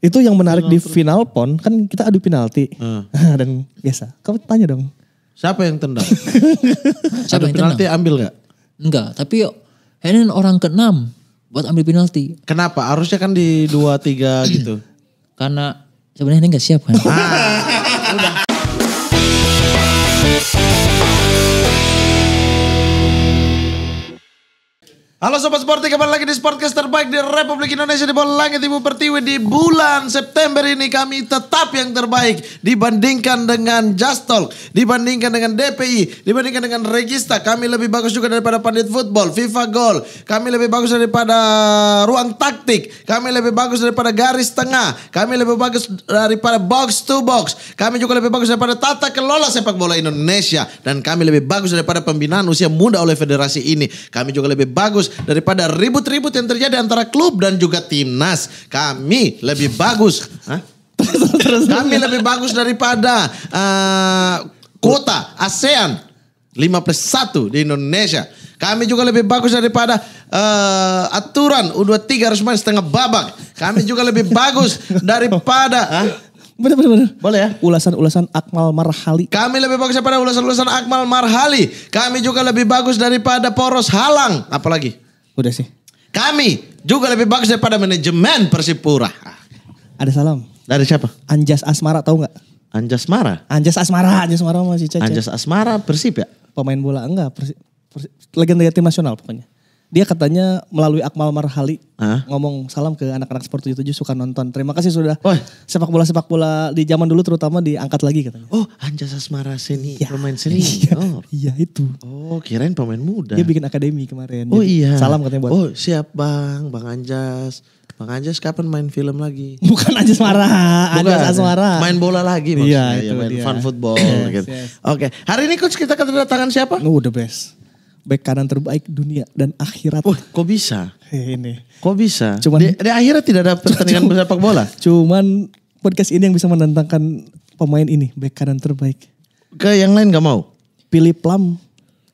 Itu yang menarik di final pon kan kita adu penalti. Hmm. Dan biasa. Kamu tanya dong. Siapa yang tendang? Siapa yang penalti tendang? ambil gak? Enggak, tapi Henen orang ke-6 buat ambil penalti. Kenapa? Harusnya kan di 2 3 gitu. Karena sebenarnya Henen gak siap kan. Ah. Halo Sobat Sporty, kembali lagi di Sportcast terbaik di Republik Indonesia di bola langit Ibu Pertiwi di bulan September ini kami tetap yang terbaik dibandingkan dengan Just dibandingkan dengan DPI, dibandingkan dengan Regista kami lebih bagus juga daripada Pandit Football, FIFA Goal, kami lebih bagus daripada Ruang Taktik, kami lebih bagus daripada Garis Tengah, kami lebih bagus daripada Box to Box, kami juga lebih bagus daripada Tata Kelola Sepak Bola Indonesia dan kami lebih bagus daripada pembinaan usia muda oleh federasi ini, kami juga lebih bagus daripada ribut-ribut yang terjadi antara klub dan juga timnas. Kami lebih bagus. Kami lebih bagus daripada uh, eh, kota ASEAN 51 di Indonesia. Kami juga lebih bagus daripada uh, aturan U23 harus main setengah babak. Kami juga lebih bagus daripada... Huh? Bener bener bener. Boleh ya? Ulasan-ulasan Akmal Marhali. Kami lebih bagus daripada ulasan-ulasan Akmal Marhali. Kami juga lebih bagus daripada Poros Halang. Apalagi? Udah sih. Kami juga lebih bagus daripada manajemen Persipura. Ada salam. Dari siapa? Anjas Asmara tahu nggak? Anjas Mara. Anjas Asmara, Anjas Asmara masih Caca. Anjas Asmara Persip ya? Pemain bola enggak, Persip. Legenda tim nasional pokoknya. Dia katanya melalui Akmal Marhali Hah? ngomong salam ke anak-anak Sport 77 suka nonton. Terima kasih sudah oh. sepak bola sepak bola di zaman dulu terutama diangkat lagi katanya. Oh, Anjas Asmara seni ya. pemain seni. Iya, oh. iya itu. Oh, kirain pemain muda. Dia bikin akademi kemarin. Oh iya. Salam katanya buat. Oh, siap Bang, Bang Anjas. Bang Anjas kapan main film lagi? Bukan Anjas Asmara, Anjas Asmara. Main bola lagi maksudnya, iya, iya itu ya, main dia. fun football. gitu. yes, yes. Oke, okay. hari ini coach kita kedatangan siapa? Oh, the best back kanan terbaik dunia dan akhirat. Oh, kok bisa? Ini. Kok bisa? Cuman di, di akhirat tidak ada pertandingan sepak bola. Cuman podcast ini yang bisa menentangkan pemain ini, back kanan terbaik. Ke yang lain gak mau? Pilih Plum,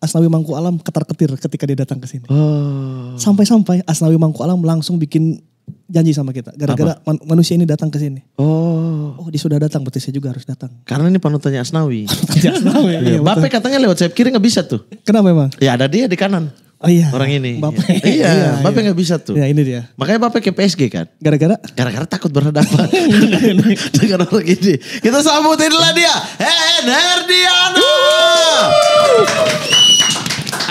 Asnawi Mangku Alam ketar-ketir ketika dia datang ke sini. Oh. Sampai-sampai Asnawi Mangku Alam langsung bikin janji sama kita gara-gara man manusia ini datang ke sini. Oh. Oh, dia sudah datang berarti saya juga harus datang. Karena ini panutannya Asnawi. panutannya Asnawi. iya, iya Bapak katanya lewat sayap kiri nggak bisa tuh. Kenapa memang? Ya ada dia di kanan. Oh iya. Orang ini. Bapak. Iya, iya, iya. Bapak iya. nggak bisa tuh. Ya ini dia. Makanya Bapak ke PSG kan. Gara-gara? Gara-gara takut berhadapan iya, dengan orang ini. Kita sambutinlah dia, Henherdiano.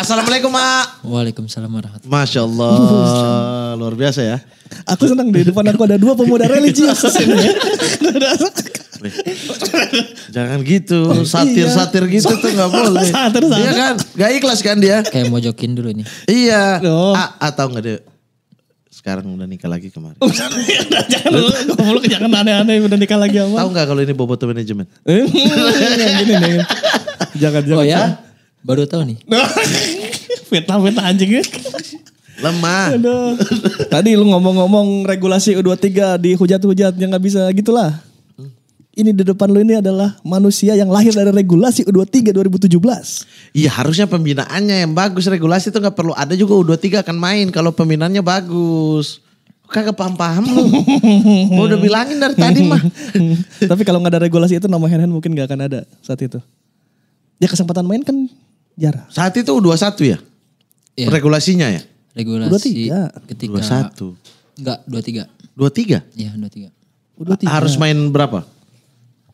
Assalamualaikum Mak. Waalaikumsalam warahmatullahi wabarakatuh. Masya Allah. Luar biasa ya. Aku senang di depan aku ada dua pemuda religius. Iya. Jangan gitu, satir-satir iya. gitu tuh gak boleh. Satir, satir. Iya kan, gak ikhlas kan dia. Kayak mojokin dulu nih. Iya, oh. Atau gak deh sekarang udah nikah lagi kemarin. Oh, jangan lu, lu jangan aneh-aneh udah nikah lagi Tahu gak kalau ini bobot manajemen? jangan eh, jangan. Oh ya? Baru tahu nih. Fitnah-fitnah anjingnya. Lemah. Tadi lu ngomong-ngomong regulasi U23 di hujat hujat yang gak bisa gitulah. Ini di depan lu ini adalah manusia yang lahir dari regulasi U23 2017. Iya harusnya pembinaannya yang bagus. Regulasi itu gak perlu ada juga U23 akan main kalau pembinaannya bagus. Kagak paham-paham lu. Mau udah bilangin dari tadi mah. Tapi kalau gak ada regulasi itu nama hand, hand mungkin gak akan ada saat itu. Ya kesempatan main kan saat itu dua satu ya? Iya. Regulasinya ya? Regulasi 23. ketika 21. Enggak, 23. 23? Iya, 23. dua tiga Harus main berapa?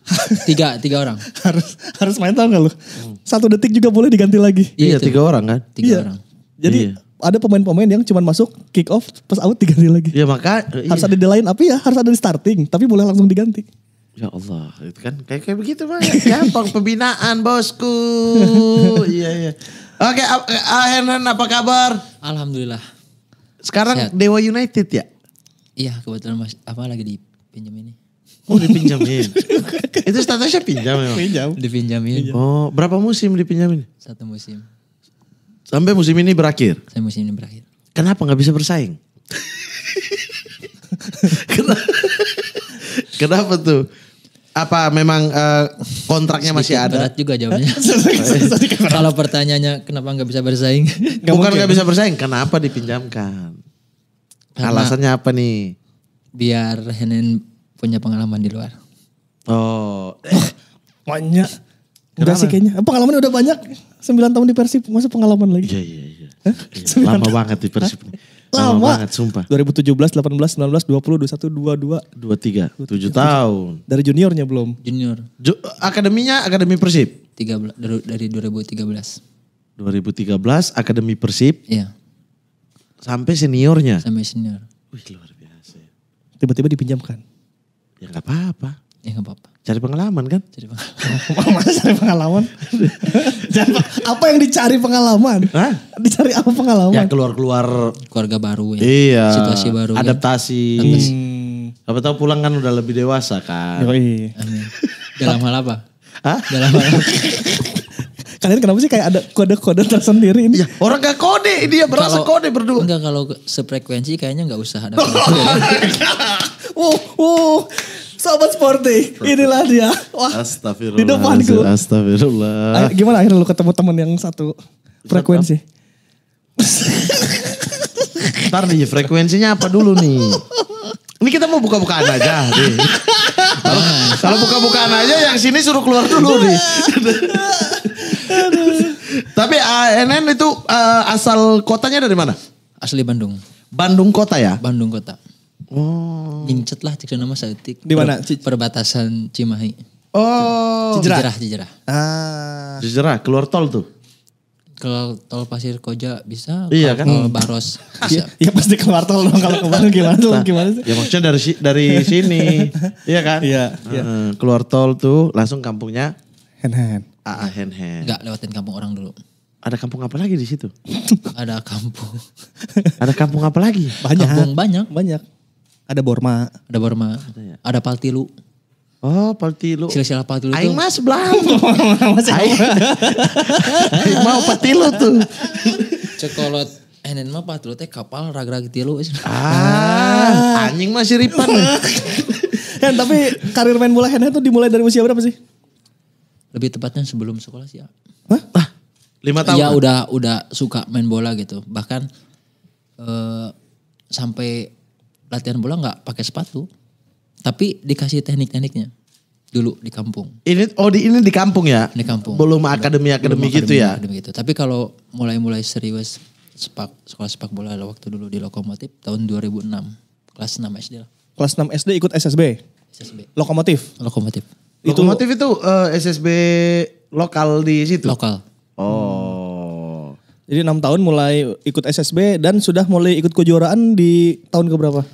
tiga tiga orang harus harus main tau nggak lu satu detik juga boleh diganti lagi iya iya tiga orang kan tiga iya. orang jadi iya. ada pemain-pemain yang cuma masuk kick off pas out diganti lagi ya maka harus iya. ada di line apa ya harus ada di starting tapi boleh langsung diganti Ya Allah, itu kan kayak kayak begitu pak. Ya, gampang pembinaan bosku. iya iya. Oke, eh, ah, Hernan apa kabar? Alhamdulillah. Sekarang Sehat. Dewa United ya? Iya, kebetulan mas, apa lagi dipinjam ini. Oh dipinjamin. itu statusnya pinjam memang. Ya, pinjam. Dipinjamin. Oh, berapa musim dipinjamin? Satu musim. Sampai musim ini berakhir. Sampai musim ini berakhir. Kenapa nggak bisa bersaing? Kenapa? Kenapa tuh? Apa memang uh, kontraknya masih ada? Berat juga jawabannya. Kalau pertanyaannya kenapa nggak bisa bersaing? Gak Bukan nggak bisa bersaing, kenapa dipinjamkan? Karena Alasannya apa nih? Biar Henen punya pengalaman di luar. Oh, eh. banyak. Udah sih kayaknya. Pengalaman udah banyak. Sembilan tahun di Persib, masa pengalaman lagi? Iya, iya, iya. iya lama banget di Persib. Lama, Lama banget sumpah. 2017, 18, 19, 20, 21, 22, 23. 23. 7 tahun. Dari juniornya belum? Junior. Ju akademinya Akademi Persib. 13 dari, dari 2013. 2013 Akademi Persib. Iya. Sampai seniornya. Sampai senior. Wih luar biasa. Tiba-tiba dipinjamkan. Ya nggak apa-apa. Ya nggak apa-apa. Cari pengalaman kan? Cari pengalaman. cari pengalaman? apa yang dicari pengalaman? Hah? Dicari apa pengalaman? Ya keluar-keluar keluarga baru ya. Iya. Situasi baru. Ya. Adaptasi. Ya. Hmm. Apa tahu pulang kan udah lebih dewasa kan? Yoi. Iya. Dalam hal apa? Hah? Dalam hal apa? Kalian kenapa sih kayak ada kode-kode tersendiri ini? Ya, orang gak kode, dia berasa kalo, kode berdua. Enggak, kalau sefrekuensi kayaknya gak usah ada Oh, oh, Sobat Sporty, inilah dia. Wah, di depanku. Astagfirullah. Ay- Gimana akhirnya lu ketemu temen yang satu frekuensi? Ntar nih frekuensinya apa dulu nih? Ini kita mau buka-bukaan aja. Kalau- buka-bukaan aja yang sini suruh keluar dulu nih. Tapi ANN eh, itu uh, asal kotanya dari mana? Asli Bandung. Bandung kota ya? Bandung kota. Oh. Incet lah cek nama saeutik. Di mana? perbatasan Cimahi. Oh. Cijerah. Cijerah. Ah. Cijerah keluar tol tuh. Kalau tol Pasir Koja bisa, iya kan? Baros bisa. Iya, iya pasti keluar tol dong kalau kemarin gimana tuh? Nah, gimana sih? Ya maksudnya dari dari sini, iya kan? Iya. iya. keluar tol tuh langsung kampungnya Hen Hen. Ah Hen Hen. Enggak lewatin kampung orang dulu. Ada kampung apa lagi di situ? Ada kampung. Ada kampung apa lagi? Banyak. Kampung banyak. Banyak. Ada Borma. Ada Borma. Ya? Ada Paltilu. Oh, Paltilu. Silsilah Paltilu Aing mah sebelah. Aing, Mau iya? mah Paltilu tuh. Cekolot Enen eh, mah Paltilu teh kapal rag-rag tilu. Ah, anjing mah siripan. Hen, tapi karir main bola Hen tuh dimulai dari usia berapa sih? Lebih tepatnya sebelum sekolah sih ya. Hah? Ah, lima tahun? Ya kan? udah udah suka main bola gitu. Bahkan eh, sampai latihan bola nggak pakai sepatu, tapi dikasih teknik-tekniknya dulu di kampung. Ini oh di ini di kampung ya? Di kampung. Belum akademi-akademi gitu ya. Akademi gitu. Tapi kalau mulai-mulai serius sepak sekolah sepak bola waktu dulu di Lokomotif tahun 2006, kelas 6 SD lah. Kelas 6 SD ikut SSB. SSB. Lokomotif. Lokomotif. Lokomotif itu, uh, eh, SSB lokal di situ. Lokal. Oh. Jadi enam tahun mulai ikut SSB dan sudah mulai ikut kejuaraan di tahun keberapa?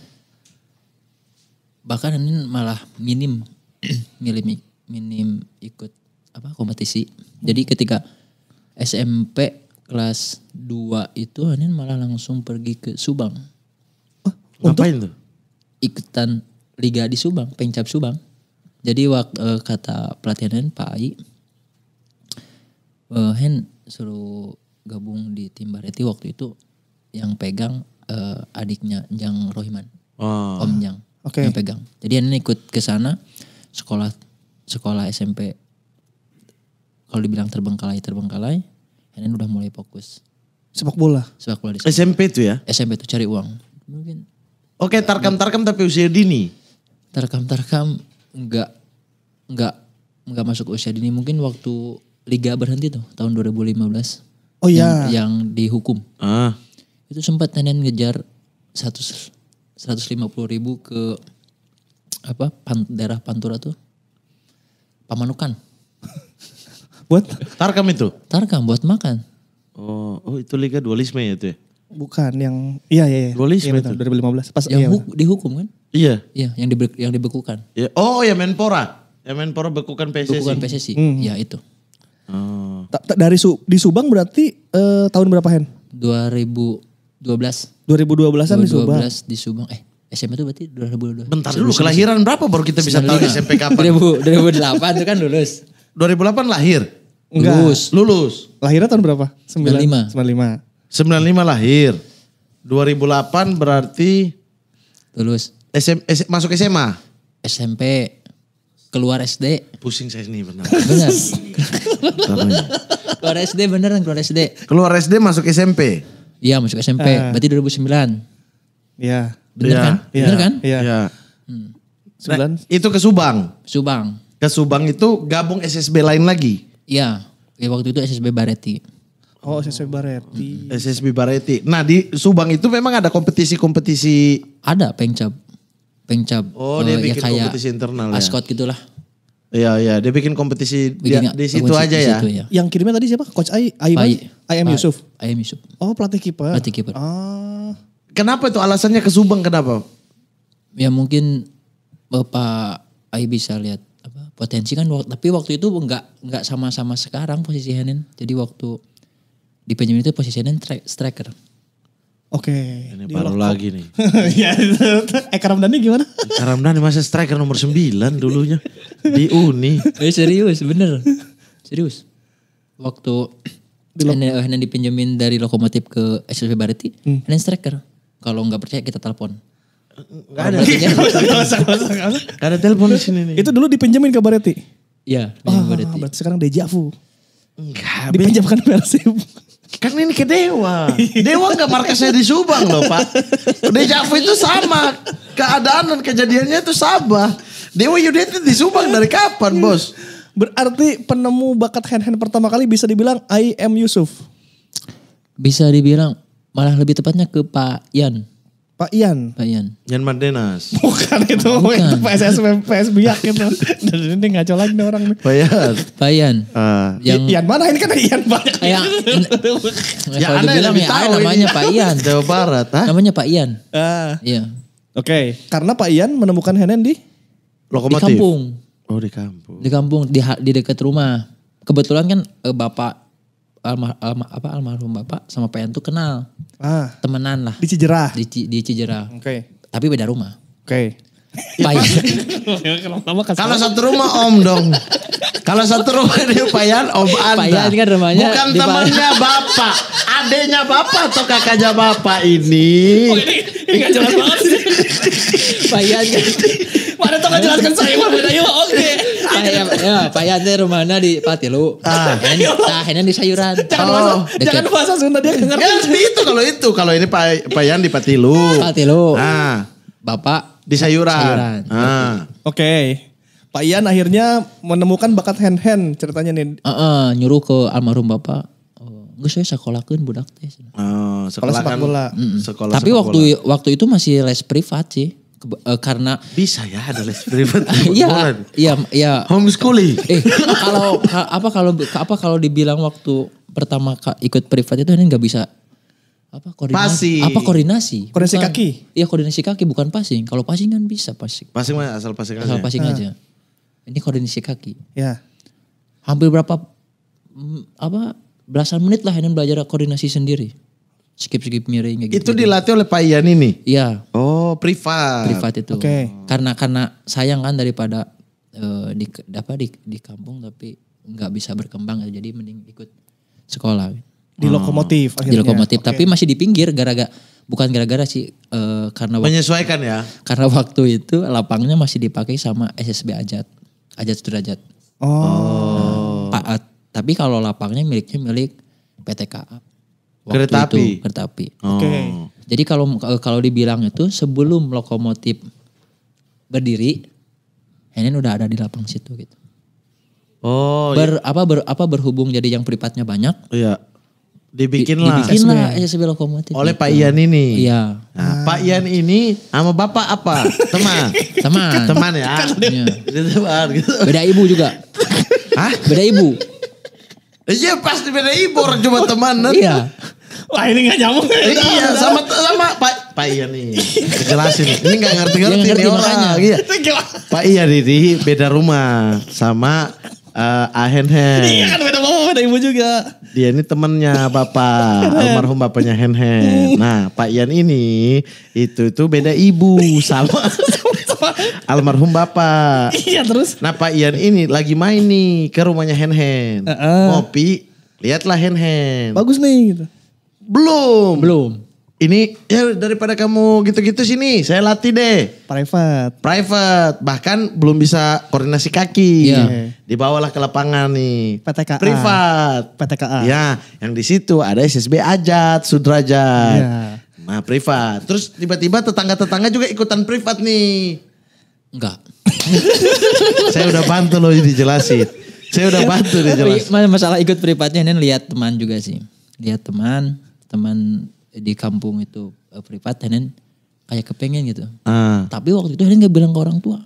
bahkan ini malah minim minim minim ikut apa kompetisi. Jadi ketika SMP kelas 2 itu Anin malah langsung pergi ke Subang. Oh, ngapain tuh? Ikutan liga di Subang, Pencap Subang. Jadi waktu uh, eh, kata pelatihan Pak Ai uh, eh, Hen suruh gabung di tim Bareti waktu itu yang pegang uh, adiknya Jang Rohiman. Oh. Om Jang okay. yang pegang. Jadi Anen ikut ke sana sekolah sekolah SMP kalau dibilang terbengkalai terbengkalai, Anen udah mulai fokus. Sepak bola. Sepak bola di sekolah. SMP itu ya. SMP itu cari uang. Mungkin. Oke, okay, tarkam-tarkam tapi usia dini. Tarkam-tarkam enggak enggak enggak masuk usia dini mungkin waktu liga berhenti tuh tahun 2015. Oh iya. Yang, yang dihukum. Ah. Itu sempat Nenen ngejar satu 150 ribu ke apa pan, daerah Pantura tuh Pamanukan. buat Tarkam itu? Tarkam buat makan. Oh, oh itu Liga Dualisme ya tuh ya? Bukan yang iya iya. iya. Dualisme iya, betul, itu 2015. Pas yang iya, huk, dihukum kan? Iya. Iya, yang di yang dibekukan. Iya. Oh, ya Menpora. Ya Menpora bekukan PSSI. Bekukan PSSI. Hmm. Ya itu. Oh. Ta -ta dari su, di Subang berarti eh, tahun berapa Hen? 2000 12. 2012-an di Subang. 2012 di Subang. Eh SMA itu berarti 2012. Bentar dulu kelahiran berapa baru kita bisa 95. tahu SMP kapan? 2008 itu kan lulus. 2008 lahir? Enggak. Lulus. Lulus. Lahirnya tahun berapa? 95. 95. 95 lahir. 2008 berarti lulus. SM, SM, masuk SMA? SMP. Keluar SD. Pusing saya ini benar. benar. keluar SD beneran keluar SD. Keluar SD masuk SMP. Iya masuk SMP. Uh, eh. Berarti 2009. Iya. Bener ya, kan? Ya, kan? Iya. Ya. Hmm. Nah, itu ke Subang. Subang. Ke Subang itu gabung SSB lain lagi. Iya. Ya waktu itu SSB Bareti. Oh SSB Bareti. Hmm. SSB Bareti. Nah di Subang itu memang ada kompetisi-kompetisi. Ada pengcap. Pengcap. Oh dia eh, ya bikin ya kompetisi internal ya. Askot gitulah. Iya iya, dia bikin kompetisi dia, di, di situ aja ya. Situ, ya. Yang kirimnya tadi siapa? Coach Ai, Ai Aim Yusuf. Aim Yusuf. Oh, pelatih kiper. Pelatih kiper. Ah. Kenapa itu alasannya ke Subang kenapa? Ya mungkin Bapak Ai bisa lihat apa potensi kan tapi waktu itu enggak enggak sama-sama sekarang posisi Henen. Jadi waktu di itu posisi Henen striker. Oke. ini baru lagi nih. ya, Eka Ramdhani gimana? Eka Ramdhani masih striker nomor 9 dulunya di Uni. Eh serius, bener. Serius. Waktu di Henen, dipinjemin dari lokomotif ke SLV Bariti, hmm. striker. Kalau nggak percaya kita telepon. Gak ada. Gak ada telepon di sini nih. Itu dulu dipinjemin ke Bariti? Iya, oh, Berarti sekarang dejavu. Enggak. Dipinjamkan Persib. Kan ini ke Dewa. Dewa gak markasnya di Subang loh Pak. Deja vu itu sama. Keadaan dan kejadiannya itu sama. Dewa United di Subang dari kapan bos? Berarti penemu bakat hand-hand pertama kali bisa dibilang I am Yusuf. Bisa dibilang malah lebih tepatnya ke Pak Yan. Pak Ian. Pak Ian. Ian Mardenas. Bukan itu, oh, Bukan. itu PSSB, PSB ya gitu. Dan ini ngaco lagi nih orang nih. Pak Ian. Pak Ian. Uh, yang... Ian mana ini kan Ian banyak. Yang, ya, kalau bilang, ya tahu namanya Pak Ian. Jawa Barat. Ha? Namanya Pak Ian. Uh, iya. Oke. Okay. Karena Pak Ian menemukan Henen di? Lokomotif. Di kampung. Oh di kampung. Di kampung, di, di dekat rumah. Kebetulan kan eh, bapak alma, alma, apa almarhum bapak sama PN tuh kenal. Ah. Temenan lah. Di Cijerah. Di, di Cijerah. Oke. Okay. Tapi beda rumah. Oke. Okay. Payan. Kalau satu rumah om dong. Kalau satu rumah di Payan om Anda. Payan kan rumahnya. Bukan temannya bapak. Adeknya bapak atau kakaknya bapak ini. Oh, ini, ini gak jelas banget sih. Payan kan. Mana tau gak jelaskan saya mana yuk oke. Okay. Pahyan, iya. ya, pahyan teh rumahnya di Patilu. Ah, tahennya nah, di sayuran. Jangan bahasa, oh, jangan bahasa Sunda dia dengar. Ya, itu kalau itu, kalau ini pahyan di Patilu. Patilu. Nah, Bapak di sayuran. sayuran. Ah. Oke. Okay. Pak Ian akhirnya menemukan bakat hand-hand ceritanya nih. Uh, uh, nyuruh ke almarhum Bapak. Oh, Gue saya sekolahkan budak teh. Oh, sekolah, sekolah sepak bola. Mm -mm. Sekolah Tapi sepak waktu bola. waktu itu masih les privat sih uh, karena bisa ya ada les privat iya iya iya homeschooling eh kalau apa kalau apa kalau dibilang waktu pertama ikut privat itu nggak bisa apa koordinasi Pasi. apa koordinasi koordinasi bukan, kaki iya koordinasi kaki bukan passing kalau passing kan bisa passing passing mana asal passing aja asal passing ah. aja ini koordinasi kaki ya hampir berapa apa belasan menit lah Henan belajar koordinasi sendiri skip-skip miring gitu. Itu dilatih oleh Pak Ian ini? Iya. Oh, privat. Privat itu. Oke. Okay. Karena karena sayang kan daripada uh, di apa di di kampung tapi nggak bisa berkembang ya. Jadi mending ikut sekolah. Di oh. lokomotif hmm. akhirnya. Di lokomotif, okay. tapi masih di pinggir gara-gara bukan gara-gara sih uh, karena menyesuaikan ya. Karena waktu itu lapangnya masih dipakai sama SSB Ajat. Ajat Sudrajat. Oh. Nah, Pak Tapi kalau lapangnya miliknya milik PTKA kereta itu, api. Kereta api. Oh. Oke. Okay. Jadi kalau kalau dibilang itu sebelum lokomotif berdiri, Henen udah ada di lapang situ gitu. Oh. Ber iya. apa ber apa berhubung jadi yang privatnya banyak? Iya. Dibikin lah. Dibikin lah ya, lokomotif. Oleh gitu. Pak Ian ini. Iya. Nah, Pak Ian ini sama bapak apa? Teman. Teman. Teman ya. Iya. Teman gitu. Beda ibu juga. Hah? Beda ibu. Iya pasti beda ibu orang cuma teman. Iya. Wah ini gak nyambung. ya. iya sama sama Pak Pak Iya nih. Jelasin Ini gak ngerti-ngerti nih orang. Iya. Pak Iya ini beda rumah sama uh, Ahen Hen. Iya kan beda bapak beda ibu juga. Dia ini temennya bapak, iya. almarhum bapaknya Hen Hen. Iya. Nah Pak Ian ini itu itu beda ibu sama almarhum bapak. Iya terus. Nah Pak Ian ini lagi main nih ke rumahnya Hen Hen. Uh -uh. Ngopi, lihatlah Hen Hen. Bagus nih gitu. Belum. Belum. Ini ya daripada kamu gitu-gitu sini, saya latih deh. Private. Private. Bahkan belum bisa koordinasi kaki. Iya. Yeah. Dibawalah ke lapangan nih. PTKA. Private. PTKA. Ya, yang di situ ada SSB Ajat, Sudrajat. Yeah. Nah, private. Terus tiba-tiba tetangga-tetangga juga ikutan private nih. Enggak. saya udah bantu loh dijelasin. Saya udah bantu dijelasin. masalah ikut privatnya ini lihat teman juga sih. Lihat teman, teman di kampung itu uh, privat Henen kayak kepengen gitu. Uh. Tapi waktu itu Henen gak bilang ke orang tua.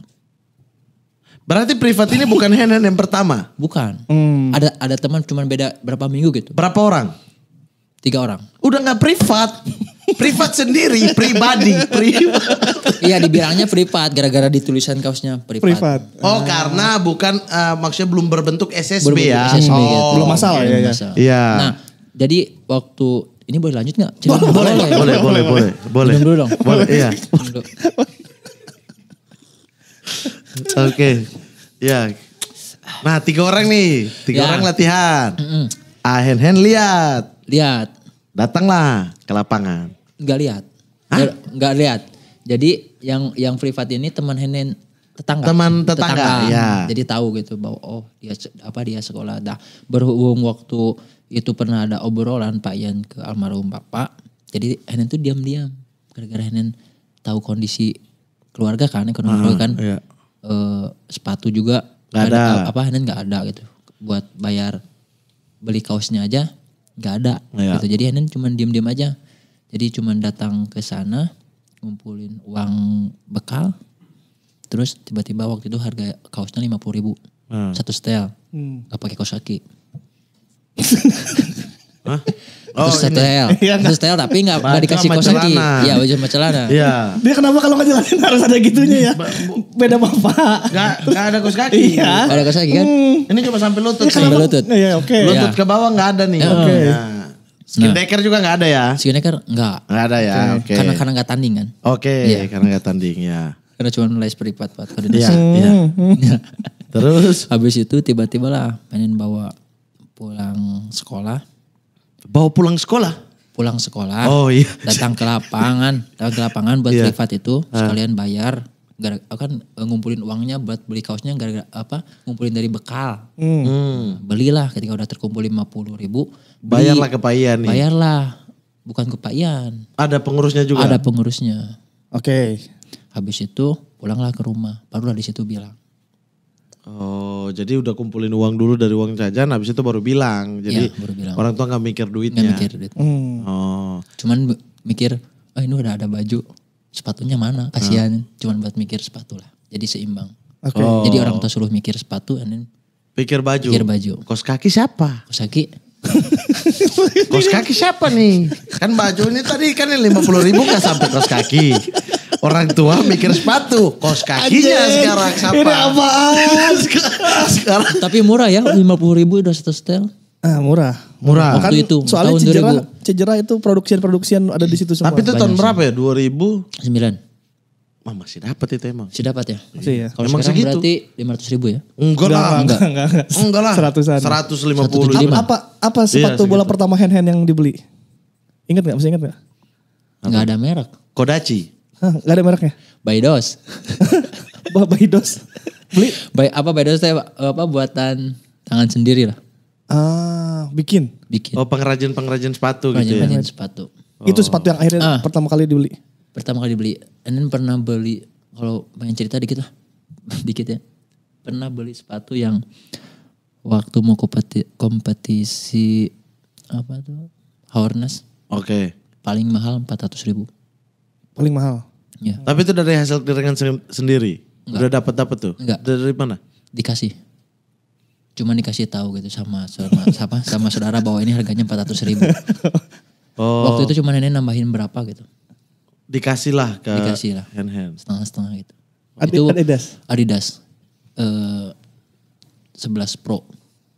Berarti privat ini bukan Henen yang pertama? Bukan. Hmm. Ada ada teman cuman beda berapa minggu gitu. Berapa orang? Tiga orang. Udah gak privat. privat sendiri, pribadi, privat. Iya, dibilangnya privat gara-gara di tulisan kaosnya privat. privat. Oh, ah. karena bukan uh, maksudnya belum berbentuk SSB ya? gitu. oh. belum ya. SSB, oh, gitu. belum masalah ya. Iya. Nah, jadi waktu ini boleh lanjut nggak? Boleh, boleh, boleh, boleh, boleh, boleh, boleh. boleh, boleh, boleh, Boleh, iya. Oke, ya. Nah tiga orang nih, tiga ya. orang latihan. Mm -mm. Ahen Hen lihat, lihat. Datanglah ke lapangan. Nggak lihat, Hah? nggak lihat. Jadi yang yang privat ini teman Henen tetangga. Teman tetangga, tetangga. ya. Jadi tahu gitu bahwa oh dia apa dia sekolah. Dah berhubung waktu itu pernah ada obrolan Pak Ian ke almarhum Bapak. Jadi Henen tuh diam-diam gara-gara Henen tahu kondisi keluarga kan ekonomi ah, keluarga kan. Iya. E, sepatu juga gak ada. ada apa Henen gak ada gitu buat bayar beli kaosnya aja gak ada iya. gitu. Jadi Henen cuman diam-diam aja. Jadi cuman datang ke sana ngumpulin uang bekal. Terus tiba-tiba waktu itu harga kaosnya lima puluh ribu hmm. satu setel, hmm. nggak Gak pakai kaos kaki Hah? Oh, terus setel, iya, nah. terus setel tapi gak, enggak dikasih kos lagi. Iya baju sama celana. Iya. Dia kenapa kalau jelasin harus ada gitunya ya? Beda apa? Gak, gak ada kos kaki. Iya. Enggak ada kos kaki kan? Hmm. Ini cuma sampai lutut. sampai lutut. Iya oke. Okay. Lutut iya. ke bawah nggak ada nih. Iya. Nah, oke. Okay. Nah. juga gak ada ya? Skinnaker enggak. Gak ada ya oke. Okay. Karena, karena gak tanding kan? Oke okay, iya. yeah. karena gak tanding ya. Karena cuma les peripat-pat. Iya. Hmm. Terus? Habis itu tiba-tiba lah pengen bawa pulang sekolah. Bawa pulang sekolah? Pulang sekolah. Oh iya. Datang ke lapangan, datang ke lapangan buat yeah. privat itu ah. sekalian bayar. Gara, eh, kan eh, ngumpulin uangnya buat beli kaosnya gara-gara apa ngumpulin dari bekal hmm. hmm. belilah ketika udah terkumpul lima puluh ribu beli, bayarlah ke Pak Ian. bayarlah bukan ke Pak Ian. ada pengurusnya juga ada pengurusnya oke okay. habis itu pulanglah ke rumah barulah di situ bilang Oh, jadi udah kumpulin uang dulu dari uang jajan, habis itu baru bilang. Iya, jadi ya, baru bilang. orang tua nggak mikir duitnya. Gak mikir duit. Hmm. Oh. Cuman mikir, oh ini udah ada baju, sepatunya mana? Kasihan. Hmm. Cuman buat mikir sepatu lah. Jadi seimbang. Okay. Oh. Jadi orang tua suruh mikir sepatu, and then pikir baju. Pikir baju. Kos kaki siapa? Kos kaki. kos kaki siapa nih? Kan baju ini tadi kan lima puluh ribu nggak sampai kos kaki. Orang tua mikir sepatu, kos kakinya Anjir, sekarang siapa? Ini apaan? sekarang. Tapi murah ya, lima puluh ribu udah satu setel. Ah, murah. Murah. Kan Waktu itu, soalnya tahun cedera, 2000. cedera itu produksi produksi ada di situ semua. Tapi itu tahun berapa ya? dua ribu sembilan Mama ah, masih dapat itu emang. Masih dapat ya? Masih ya. Kalau emang segitu. berarti 500 ribu ya? Enggak lah. Enggak, enggak, enggak. enggak lah. Seratusan. 150. Apa, apa, apa iya, sepatu iya, bola pertama hand-hand yang dibeli? Ingat gak? Masih ingat gak? Enggak ada merek. Kodachi. Hah, gak ada mereknya? Baidos. Baidos. Beli? By, apa Baidos itu apa buatan tangan sendiri lah. Ah, bikin. Bikin. Oh, pengrajin-pengrajin sepatu pengrajin, gitu ya. Pengrajin sepatu. Oh. Itu sepatu yang akhirnya ah, pertama kali dibeli. Pertama kali dibeli. Enen pernah beli kalau pengen cerita dikit lah. dikit ya. Pernah beli sepatu yang waktu mau kompeti, kompetisi apa tuh? Hornas. Oke. Okay. Paling mahal 400 ribu. Paling mahal? Ya. Tapi itu dari hasil keringan sendiri. Enggak. Udah dapat dapat tuh. Enggak. Dari mana? Dikasih. Cuma dikasih tahu gitu sama sama sama, sama saudara bahwa ini harganya 400 ribu. Oh. Waktu itu cuma nenek nambahin berapa gitu. Dikasih lah ke Dikasih lah. hand hand. Setengah setengah gitu. Adi, itu Adidas. Adidas. Uh, eh, 11 Pro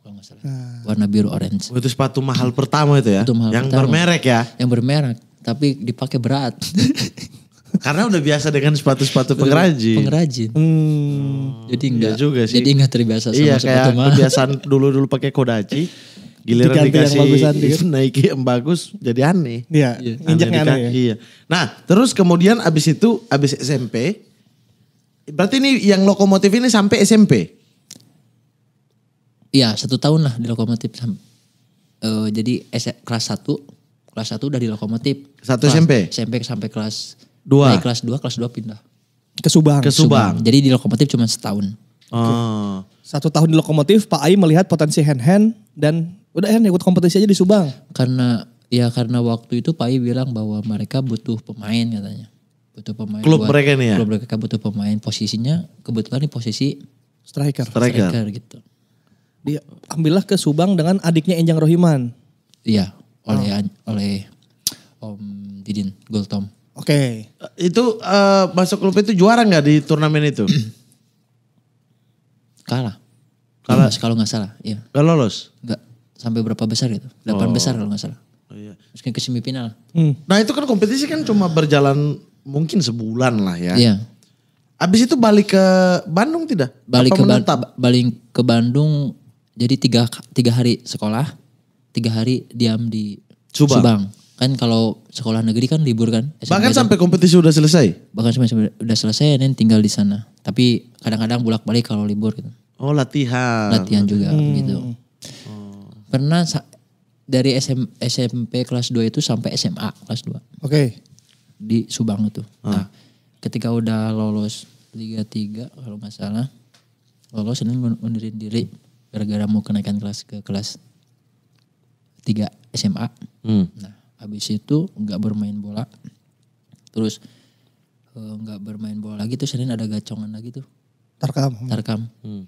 kalau gak salah. Nah. Warna biru orange. Oh, itu sepatu mahal pertama itu ya? Itu mahal yang pertama. bermerek ya? Yang bermerek, tapi dipakai berat. Karena udah biasa dengan sepatu-sepatu pengrajin. Pengrajin. Hmm. Oh, jadi enggak iya ya juga sih. Jadi enggak terbiasa sama iya, sepatu kayak kebiasaan dulu-dulu pakai kodaci. Giliran Diganti dikasih yang bagusan, gitu. Nike yang bagus jadi aneh. Iya, iya. Aneh, aneh ya. Iya. Nah, terus kemudian abis itu abis SMP Berarti ini yang lokomotif ini sampai SMP? Iya, satu tahun lah di lokomotif. Uh, jadi S kelas satu kelas satu udah di lokomotif. Satu SMP? SMP sampai kelas Dua. Naik kelas dua kelas dua pindah. Ke Subang. Ke Subang. Jadi di lokomotif cuma setahun. Oh. Satu tahun di lokomotif, Pak Ai melihat potensi hand-hand dan udah hand ikut kompetisi aja di Subang. Karena ya karena waktu itu Pak Ai bilang bahwa mereka butuh pemain katanya. Butuh pemain. Klub mereka nih ya? Klub mereka butuh pemain. Posisinya kebetulan di posisi striker. Striker, striker gitu. Dia ambillah ke Subang dengan adiknya Enjang Rohiman. Iya, oleh oh. oleh Om Didin Gultom. Oke. Okay. Eh, itu uh, eh, masuk Klub itu juara nggak di turnamen itu? Kalah. Kalah kalau nggak salah, iya. Gak lolos? Gak. Sampai berapa besar gitu? Delapan oh. besar kalau nggak salah. Oh, iya. Mungkin ke semifinal. Hmm. Nah itu kan kompetisi kan cuma berjalan mungkin sebulan lah ya. Iya. Abis itu balik ke Bandung tidak? Balik ke Ba balik ke Bandung jadi tiga, tiga hari sekolah, tiga hari diam di Subang. Subang Kan kalau sekolah negeri kan libur kan. SMP Bahkan kan. sampai kompetisi udah selesai? Bahkan sampai udah selesai dan tinggal di sana. Tapi kadang-kadang bolak-balik kalau libur gitu. Oh latihan. Latihan juga hmm. gitu. Oh. Pernah dari SM, SMP kelas 2 itu sampai SMA kelas 2. Oke. Okay. Di Subang itu. Ah. Nah, ketika udah lolos Liga tiga kalau nggak salah. Lolos ini mundurin diri gara-gara mau kenaikan kelas ke kelas tiga SMA. Hmm. Nah, habis itu nggak bermain bola terus eh, nggak uh, bermain bola lagi tuh Senin ada gacongan lagi tuh tarkam tarkam hmm.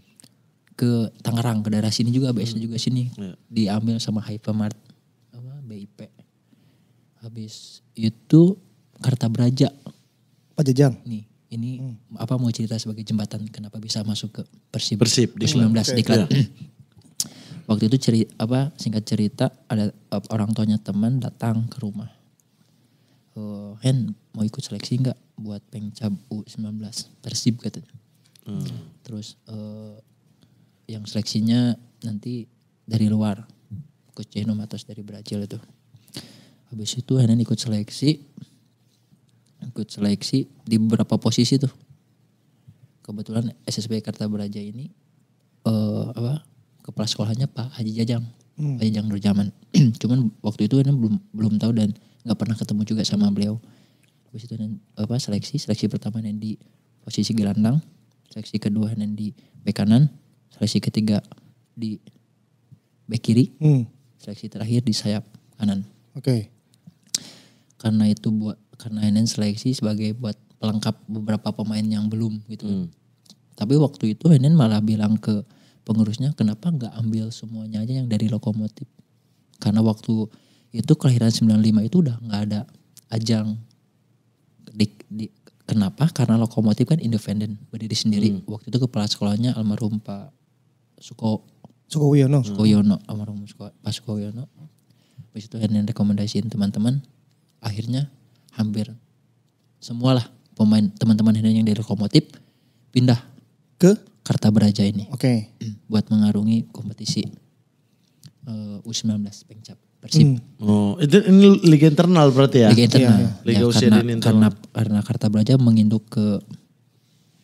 ke Tangerang ke daerah sini juga BSD hmm. juga sini yeah. diambil sama Hypermart apa BIP habis itu Karta Beraja Pajajang nih ini hmm. apa mau cerita sebagai jembatan kenapa bisa masuk ke Persib Persib di 19 okay. diklat yeah waktu itu ceri apa singkat cerita ada uh, orang tuanya teman datang ke rumah uh, Hen mau ikut seleksi nggak buat pengcab U19 Persib katanya hmm. terus uh, yang seleksinya nanti dari luar coach Geno Matos dari Brazil itu habis itu Hen ikut seleksi ikut seleksi di beberapa posisi tuh kebetulan SSB Kartabraja ini uh, apa kepala sekolahnya Pak Haji Jajang. Hmm. Haji Jajang Nurjaman. Cuman waktu itu kan belum belum tahu dan nggak pernah ketemu juga sama beliau. Habis itu dan, apa seleksi, seleksi pertama dan di posisi gelandang, seleksi kedua dan di bek kanan, seleksi ketiga di bek kiri, hmm. seleksi terakhir di sayap kanan. Oke. Okay. Karena itu buat karena Nen seleksi sebagai buat pelengkap beberapa pemain yang belum gitu. Hmm. Tapi waktu itu Henen malah bilang ke pengurusnya kenapa nggak ambil semuanya aja yang dari lokomotif karena waktu itu kelahiran 95 itu udah nggak ada ajang di, di, kenapa karena lokomotif kan independen berdiri sendiri hmm. waktu itu kepala sekolahnya almarhum Pak Suko Sukoyono Sukoyono hmm. almarhum Suko, Pak wiono habis itu Hernan rekomendasiin teman-teman akhirnya hampir semualah pemain teman-teman yang dari lokomotif pindah ke Kartaberaja ini. Oke. Okay. Hmm, buat mengarungi kompetisi uh, U19 Pengcap Persib. Hmm. Oh, itu ini liga internal berarti ya? Liga internal. Yeah. Iya. Liga ya, karena, internal. Karena karena menginduk ke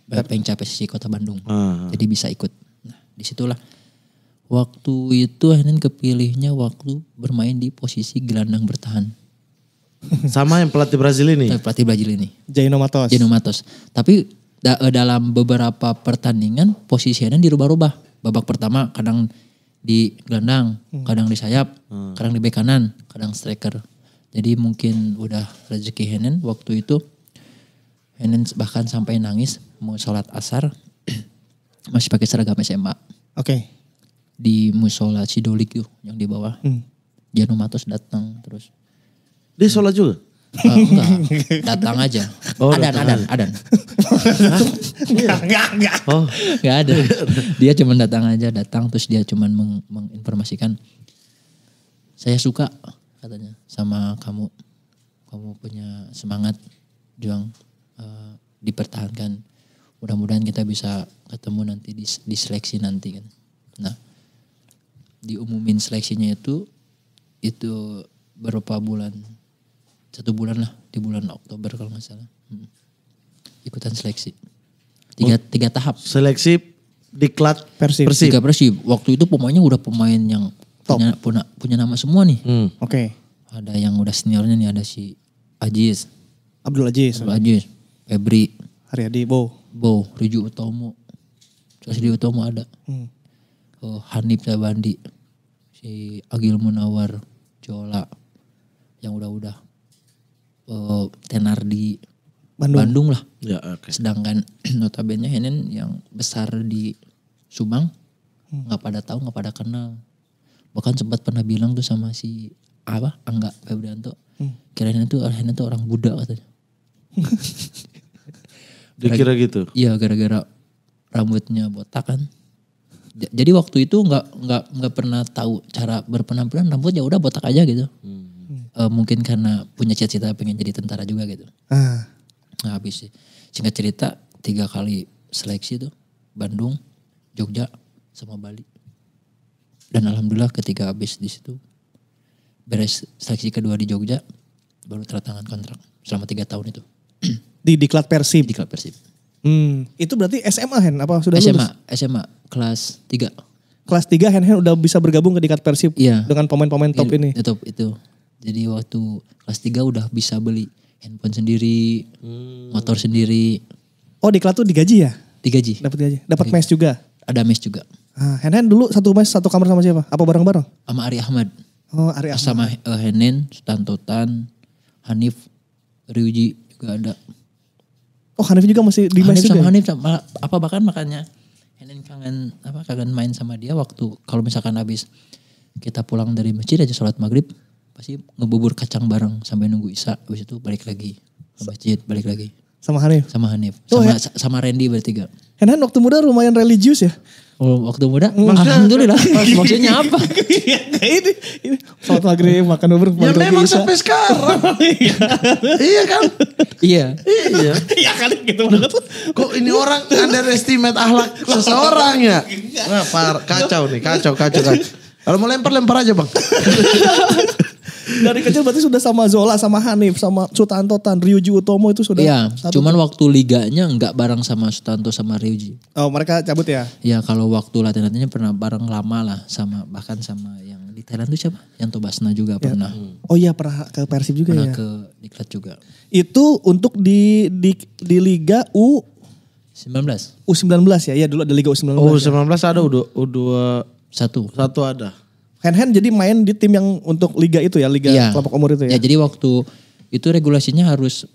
Pengcap Persib Kota Bandung. -huh. Ah. Jadi bisa ikut. Nah, disitulah waktu itu Henin kepilihnya waktu bermain di posisi gelandang bertahan. Sama yang pelatih Brazil ini? Pelatih Brazil ini. Jaino Matos. Jaino Matos. Tapi da eh, dalam beberapa pertandingan posisinya dirubah-rubah. Babak pertama kadang di gelandang, hmm. kadang di sayap, hmm. kadang di bek kanan, kadang striker. Jadi mungkin udah rezeki Henen waktu itu. Henen bahkan sampai nangis mau sholat asar masih pakai seragam SMA. Oke. Okay. Di musola Sidolik yuk yang di bawah. Hmm. Matos datang terus. Dia sholat juga? Eh, enggak, datang aja. Oh, adan, datang adan, adan. enggak, enggak, enggak. Oh, enggak ada. Dia cuma datang aja, datang terus dia cuma meng menginformasikan saya suka katanya sama kamu. Kamu punya semangat juang uh, dipertahankan. Mudah-mudahan kita bisa ketemu nanti di, di seleksi nanti kan. Nah, diumumin seleksinya itu itu berapa bulan satu bulan lah di bulan Oktober kalau nggak salah hmm. ikutan seleksi tiga oh, tiga tahap seleksi diklat persib persib tiga persib waktu itu pemainnya udah pemain yang Top. punya punya punya nama semua nih hmm. oke okay. ada yang udah seniornya nih ada si Ajis Abdul Ajis Abdul Ajis Febri Haryadi Bo Bo Riju Utomo Sosdi Utomo ada hmm. oh, Hanif Sabandi si Agil Munawar Jola yang udah-udah Eh, tenar di Bandung, Bandung lah. Ya, okay. Sedangkan notabene Henen yang besar di Subang hmm. nggak hmm. pada tahu nggak pada kenal. Bahkan sempat pernah bilang tuh sama si apa Angga Febrianto. Hmm. Kira Henen tuh Henen tuh orang Buddha katanya. Dikira gitu. Iya gara-gara rambutnya botak kan. Jadi waktu itu nggak nggak nggak pernah tahu cara berpenampilan rambutnya udah botak aja gitu. Hmm uh, mungkin karena punya cita-cita pengen jadi tentara juga gitu. Ah. Nah habis sih. Singkat cerita tiga kali seleksi tuh Bandung, Jogja, sama Bali. Dan alhamdulillah ketika habis di situ beres seleksi kedua di Jogja baru tangan kontrak selama tiga tahun itu. di diklat Persib. di Diklat Persib. Hmm, itu berarti SMA Hen apa sudah SMA, lulus? SMA kelas tiga Kelas tiga Hen Hen udah bisa bergabung ke diklat Persib iya. dengan pemain-pemain top iya, ini. Top itu. Jadi waktu kelas 3 udah bisa beli handphone sendiri, hmm. motor sendiri. Oh di kelas tuh digaji ya? Digaji. Dapat gaji. Dapat mes juga. Ada mes juga. Ah, Henen dulu satu mes satu kamar sama siapa? Apa bareng-bareng? Sama Ari Ahmad. Oh, Ari ah, Ahmad. Sama uh, Henen, Stantotan, Hanif, Ryuji juga ada. Oh, Hanif juga masih di mes juga. Ya? Hanif Sama Hanif sama apa bahkan makanya Henen kangen apa kangen main sama dia waktu kalau misalkan habis kita pulang dari masjid aja sholat maghrib pasti ngebubur kacang bareng sampai nunggu Isa. Habis itu balik lagi ke masjid, balik lagi. Sama Hanif? Sama Hanif. Oh, sama, ya? sama Randy bertiga. Henan waktu muda lumayan religius ya? Oh, waktu muda? Mm. Maksudnya, Alhamdulillah. maksudnya apa? Iya, nah ini, ini. Salat maghrib, makan bubur. Ya memang Isa. sampai sekarang. Iya. iya kan? Iya, iya. Iya. Iya kan gitu banget. Kok ini orang underestimate ahlak seseorang ya? Nah, par, kacau nih, kacau, kacau, kacau. Kalau mau lempar, lempar aja bang. Dari kecil berarti sudah sama Zola, sama Hanif, sama Sutanto Tan, Ryuji Utomo itu sudah. Iya, cuman waktu liganya enggak bareng sama Sutanto sama Ryuji. Oh, mereka cabut ya? Iya, kalau waktu latihan-latihannya pernah bareng lama lah sama bahkan sama yang di Thailand tuh siapa? Yang Tobasna juga ya. pernah. Oh iya, pernah ke Persib juga pernah ya. Pernah ke Diklat juga. Itu untuk di di di Liga U 19. U19 ya? Iya, dulu ada Liga U19. U19 ya. ada U21. Satu. Satu ada. Hand Hand jadi main di tim yang untuk liga itu ya, liga ya. kelompok umur itu ya. Ya jadi waktu itu regulasinya harus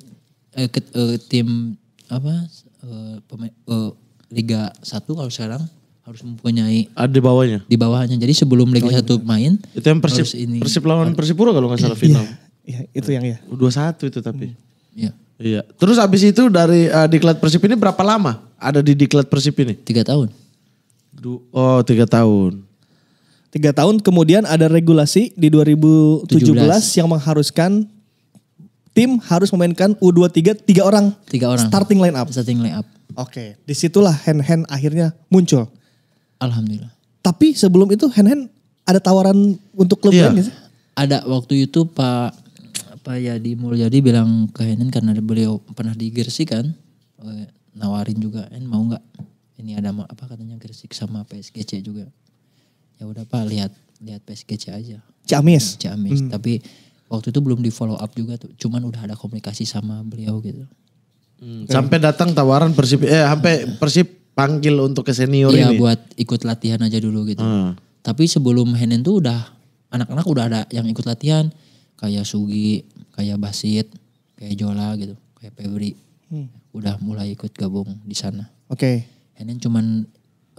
eh, ke, eh, tim apa eh, pemain, eh, Liga 1 kalau sekarang harus mempunyai ada ah, di bawahnya. Di bawahnya. Jadi sebelum Liga oh, iya. main itu yang Persib ini, Persib lawan Persipura kalau nggak salah iya, final. Iya, iya itu yang ya. 21 itu tapi. Hmm, iya. Iya. Terus abis itu dari uh, diklat Persib ini berapa lama ada di diklat Persib ini? Tiga tahun. Du oh tiga tahun. Tiga tahun kemudian ada regulasi di 2017 17. yang mengharuskan tim harus memainkan U23 tiga tiga orang. Tiga orang. Starting line up. Starting line up. Oke, okay. disitulah hand-hand akhirnya muncul. Alhamdulillah. Tapi sebelum itu hand-hand ada tawaran untuk klub iya. lain gitu? Ada waktu itu Pak Pak Yadi ya, Mulyadi bilang ke hand hand karena beliau pernah di Gersik kan oh ya, nawarin juga, En mau nggak? Ini ada apa katanya Gersik sama PSGC juga ya udah pak lihat lihat PSGC aja Ciamis Ciamis hmm. tapi waktu itu belum di follow up juga tuh cuman udah ada komunikasi sama beliau gitu hmm. sampai datang tawaran persib eh sampai persib panggil untuk ke senior ya, ini buat ikut latihan aja dulu gitu hmm. tapi sebelum Henen tuh udah anak-anak udah ada yang ikut latihan kayak Sugi kayak Basit kayak Jola gitu kayak Febri hmm. udah mulai ikut gabung di sana oke okay. Henen cuman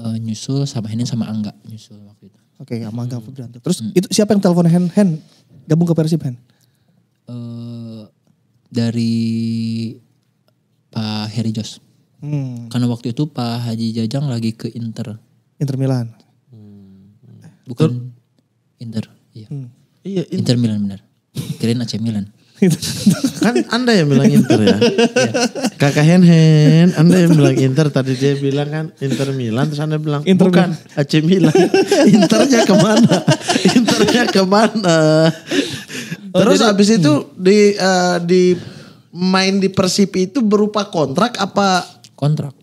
uh, nyusul sama Hen sama Angga nyusul waktu itu. Oke, okay, sama Angga hmm. Febrianto. Terus hmm. itu siapa yang telepon Hen Hen gabung ke Persib Hen? Uh, dari Pak Heri Jos. Hmm. Karena waktu itu Pak Haji Jajang lagi ke Inter. Inter Milan. Bukan Inter, iya. Hmm. Iya, Inter, Inter Milan benar. Kirain AC Milan. Gitu. kan anda yang bilang Inter ya. ya. Kakak hen anda yang bilang Inter tadi dia bilang kan Inter Milan, terus anda bilang Inter bukan AC Milan. Internya kemana? Internya kemana? Oh, terus oh, abis itu hmm. di uh, di main di Persib itu berupa kontrak apa? Kontrak.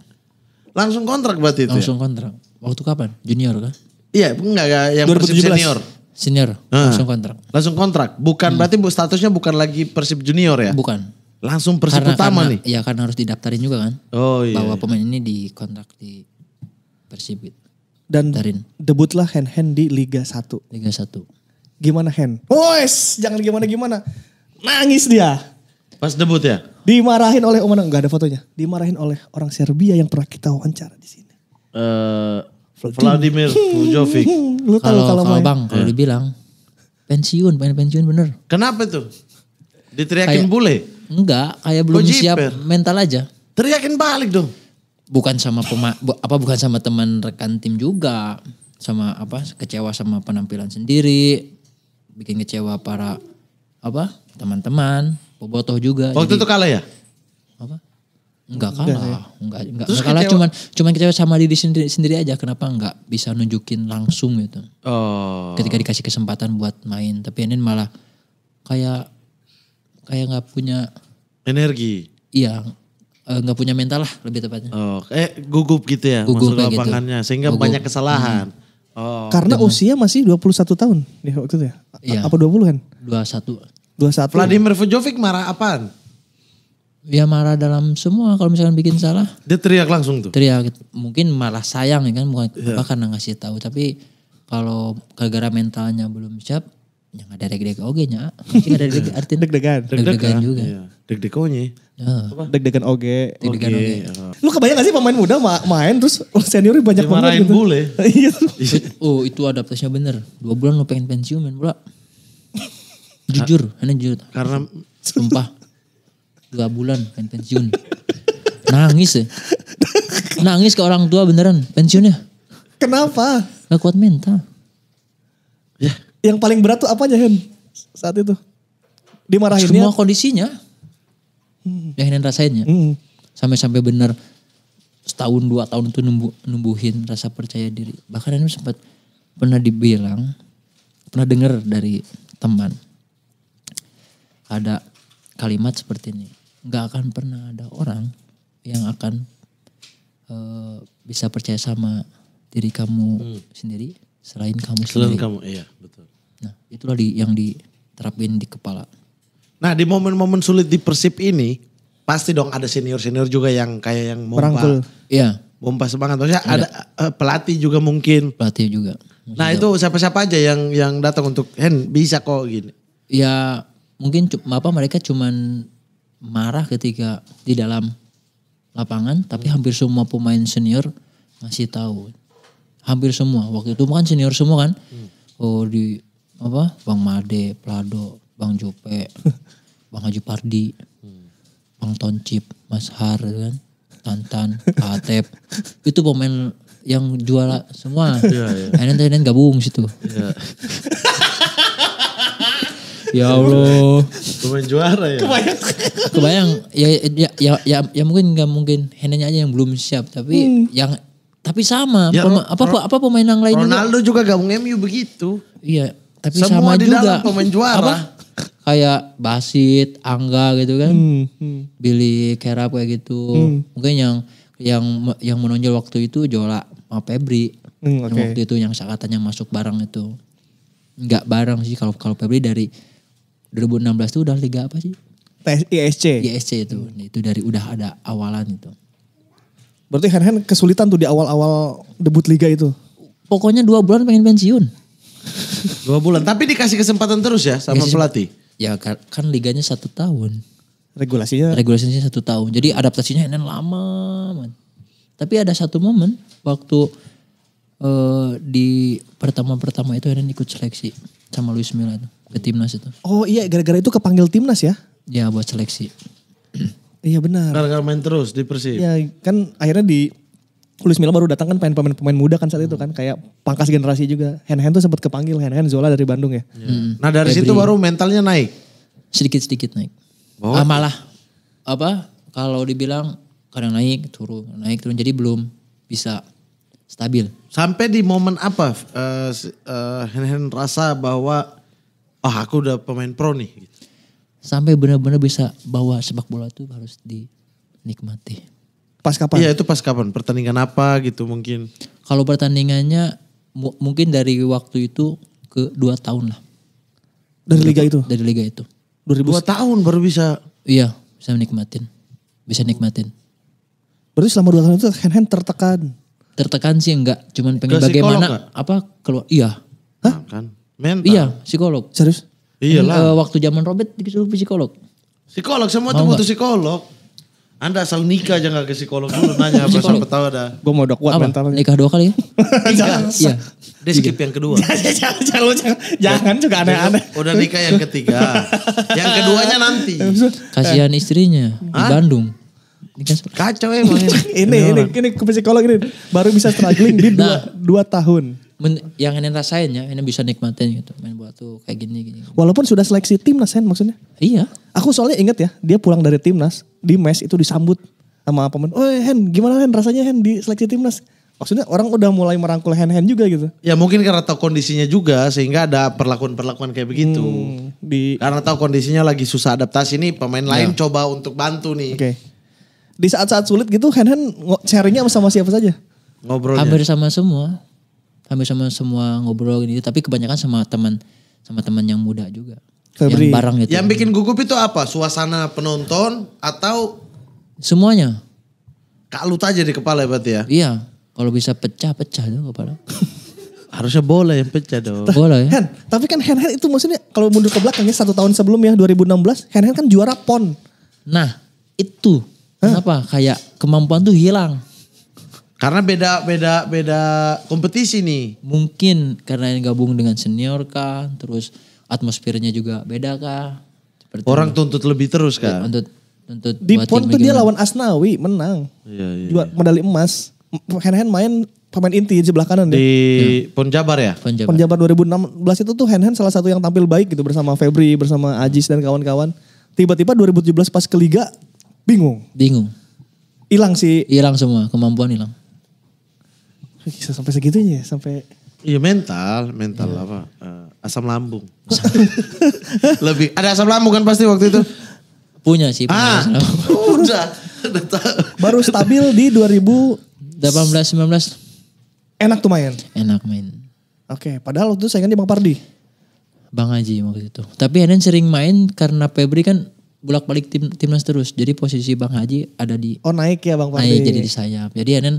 Langsung kontrak berarti itu. Ya? Langsung ya? kontrak. Waktu kapan? Junior kan? Iya, enggak, enggak yang 2017. Persib senior. Senior, nah, langsung kontrak. Langsung kontrak. Bukan hmm. berarti statusnya bukan lagi Persib Junior ya? Bukan. Langsung Persib karena, utama karena, nih. Iya, karena harus didaftarin juga kan. Oh iya. Bahwa iya. pemain ini dikontrak di Persib gitu. Dan Darin. debutlah Hen Hen di Liga 1. Liga 1. Gimana Hen? Boys, jangan gimana-gimana. Nangis dia. Pas debut ya? Dimarahin oleh Oman, oh, enggak ada fotonya. Dimarahin oleh orang Serbia yang pernah kita wawancara di sini. Eh, Vladimir Jovic. Lu kalau kalau kalau Bang, kalau eh. dibilang pensiun, pengen pensiun bener. Kenapa tuh? Diteriakin kayak, bule? Enggak, kayak belum Kojiper. siap mental aja. Teriakin balik dong. Bukan sama pema, bu, apa bukan sama teman rekan tim juga, sama apa kecewa sama penampilan sendiri, bikin kecewa para apa teman-teman, bobotoh juga. Waktu Jadi, itu kalah ya? Enggak kalah, enggak, enggak, enggak, enggak kalah cuman cuman kecewa sama diri sendiri sendiri aja kenapa enggak bisa nunjukin langsung gitu. Oh. Ketika dikasih kesempatan buat main, tapi ini malah kayak kayak nggak punya energi. Iya, eh, nggak punya mental lah lebih tepatnya. Oh, eh gugup gitu ya gugup masuk gitu. lapangannya gitu. sehingga gugup. banyak kesalahan. Hmm. Oh. Karena Dengan. usia masih 21 tahun ya waktu itu ya. Iya. Apa 20 kan? 21. 21. Vladimir Vujovic marah apaan? ya marah dalam semua kalau misalnya bikin salah. Dia teriak langsung tuh. Teriak gitu. mungkin malah sayang ya kan bukan yeah. apa karena ngasih tahu tapi kalau gara-gara mentalnya belum siap yang ada deg-deg oge nya. Mungkin ada deg iya. artinya deg-degan. Deg-degan juga. Iya. Deg-degonye. Uh. Deg-degan oge. Deg-degan oge. Iya. Lu kebayang gak sih pemain muda ma main terus senior banyak banget gitu. bule. Iya. iya. oh itu adaptasinya bener. Dua bulan lu pengen pensiun main bola. jujur, Ini jujur. Karena Sumpah dua bulan pengen kan pensiun. Nangis ya. Nangis ke orang tua beneran pensiunnya. Kenapa? Gak kuat mental. Ya. Yang paling berat tuh apanya Hen? Saat itu? Dimarahinnya? Semua kondisinya. Hmm. Yang Hen rasainnya. Hmm. Sampai-sampai bener setahun dua tahun itu numbuh, numbuhin rasa percaya diri. Bahkan ini sempat pernah dibilang, pernah dengar dari teman. Ada kalimat seperti ini nggak akan pernah ada orang yang akan uh, bisa percaya sama diri kamu hmm. sendiri selain kamu selain sendiri. kamu iya betul nah itulah di, yang diterapin di kepala nah di momen-momen sulit di persib ini pasti dong ada senior senior juga yang kayak yang mau merangkul iya pompa semangat maksudnya ada, ada uh, pelatih juga mungkin pelatih juga nah, maksudnya nah itu siapa-siapa aja yang yang datang untuk Hen bisa kok gini ya mungkin apa mereka cuman marah ketika di dalam lapangan tapi hampir semua pemain senior masih tahu hampir semua waktu itu kan senior semua kan oh di apa bang Made Plado bang Jope bang Haji Pardi bang Toncip Mas Har kan Tantan Atep itu pemain yang juara semua yeah, yeah. Enen Enen gabung situ iya. Ya iya, iya. Allah. Pemain juara ya. Kebayang. Kebayang. Ya ya ya ya, ya mungkin nggak mungkin Henanya aja yang belum siap tapi hmm. yang tapi sama ya, pema, apa, apa apa pemain yang lain Ronaldo juga, juga gabung MU begitu. Iya, tapi Semua sama di juga. Dalam pemain juara. Apa? Kayak Basit, Angga gitu kan. Hmm, hmm. Billy Kerap kayak gitu. Hmm. Mungkin yang yang yang menonjol waktu itu Jola sama Febri. Hmm, okay. Yang waktu itu yang sakatannya masuk barang itu Enggak barang sih kalau kalau Febri dari 2016 itu udah liga apa sih? PS, ISC. ISC itu. Hmm. Itu dari udah ada awalan itu. Berarti Herhen kesulitan tuh di awal-awal debut liga itu. Pokoknya dua bulan pengen pensiun. dua bulan, tapi dikasih kesempatan terus ya sama Kasih, pelatih. Ya kan kan liganya satu tahun. Regulasinya? Regulasinya satu tahun. Jadi adaptasinya Herhen lama. Man. Tapi ada satu momen waktu uh, di pertama pertama itu Herhen ikut seleksi sama Luis Milan ke timnas itu. Oh iya gara-gara itu kepanggil timnas ya? Ya buat seleksi. iya benar. Gara-gara main terus di Persib. Ya kan akhirnya di Luis Milla baru datang kan pengen pemain-pemain muda kan saat itu kan kayak pangkas generasi juga. Hen Hen tuh sempat kepanggil Hen Hen Zola dari Bandung ya. Hmm. Nah dari Febri. situ baru mentalnya naik. Sedikit-sedikit naik. Oh. Ah, malah apa kalau dibilang kadang naik turun naik turun jadi belum bisa stabil. Sampai di momen apa uh, eh, uh, eh, Hen Hen rasa bahwa ah aku udah pemain pro nih gitu. Sampai benar-benar bisa bawa sepak bola tuh harus dinikmati. Pas kapan? Iya itu pas kapan? Pertandingan apa gitu mungkin? Kalau pertandingannya mungkin dari waktu itu ke dua tahun lah. Dari liga itu? Dari liga itu. 2000... Dua tahun baru bisa? Iya, bisa nikmatin. Bisa nikmatin. Berarti selama dua tahun itu hand-hand tertekan? Tertekan sih enggak, cuman pengen Ke bagaimana apa keluar. Iya. Nah, Hah? Kan. Mental. Iya, psikolog. Serius? lah. Uh, eh, waktu zaman Robert disuruh psikolog. Psikolog semua tuh butuh psikolog. Anda asal nikah jangan ke psikolog dulu nanya apa sampai tahu ada? Gue mau udah kuat mentalnya. Nikah dua kali ya? Iya. Dia iya. skip yang kedua. jangan, jangan, jangan, jangan juga aneh-aneh. Udah nikah yang ketiga. yang keduanya nanti. Kasihan eh. istrinya di Hah? Bandung. Nikah Kacau emang ini. ini, ini, ini ke psikolog ini baru bisa struggling di dua, Nah. dua tahun men, yang Enen rasain ya, Enen bisa nikmatin gitu. Main buat tuh kayak gini, gini. Walaupun sudah seleksi timnas Hen maksudnya? Iya. Aku soalnya inget ya, dia pulang dari timnas, di mes itu disambut sama pemain. Oh Hen, gimana Hen rasanya Hen di seleksi timnas? Maksudnya orang udah mulai merangkul hand-hand juga gitu. Ya mungkin karena tahu kondisinya juga sehingga ada perlakuan-perlakuan kayak begitu. Hmm, di... Karena tahu kondisinya lagi susah adaptasi nih pemain ya. lain iya. coba untuk bantu nih. Oke. Okay. Di saat-saat sulit gitu hand-hand sharingnya sama siapa saja? Ngobrolnya. Hampir sama semua hampir sama semua ngobrol gitu tapi kebanyakan sama teman sama teman yang muda juga Febri. yang barang gitu yang bikin gugup itu apa suasana penonton atau semuanya Kak lu aja di kepala ya berarti ya iya kalau bisa pecah pecah tuh kepala harusnya boleh yang pecah dong Boleh. ya hand, tapi kan hand hand itu maksudnya kalau mundur ke belakangnya satu tahun sebelum ya 2016 hand hand kan juara pon nah itu Hah? kenapa kayak kemampuan tuh hilang karena beda beda beda kompetisi nih. Mungkin karena yang gabung dengan senior kah, terus atmosfernya juga beda kah? Seperti Orang itu. tuntut lebih terus kah? Iya, tuntut, tuntut di pon tuh dia lawan Asnawi menang. Iya, iya. Juga iya. medali emas. Hand hand main pemain inti di sebelah kanan ya. di ya. Pon Jabar ya? Pon Jabar. Pon Jabar 2016 itu tuh hand hand salah satu yang tampil baik gitu bersama Febri, bersama Ajis dan kawan-kawan. Tiba-tiba 2017 pas ke liga bingung. Bingung. Hilang sih. Hilang semua, kemampuan hilang. Bisa sampai segitunya ya, sampai Iya mental, mental ya. apa? Uh, asam lambung. Lebih ada asam lambung kan pasti waktu itu. Punya sih. Punya ah, udah. Baru stabil di 2018 19. Enak tuh main. Enak main. Oke, padahal waktu itu saya kan di Bang Pardi. Bang Haji waktu itu. Tapi Enen sering main karena Febri kan bolak-balik tim timnas terus. Jadi posisi Bang Haji ada di Oh, naik ya Bang Pardi. Naik jadi di sayap. Jadi Enen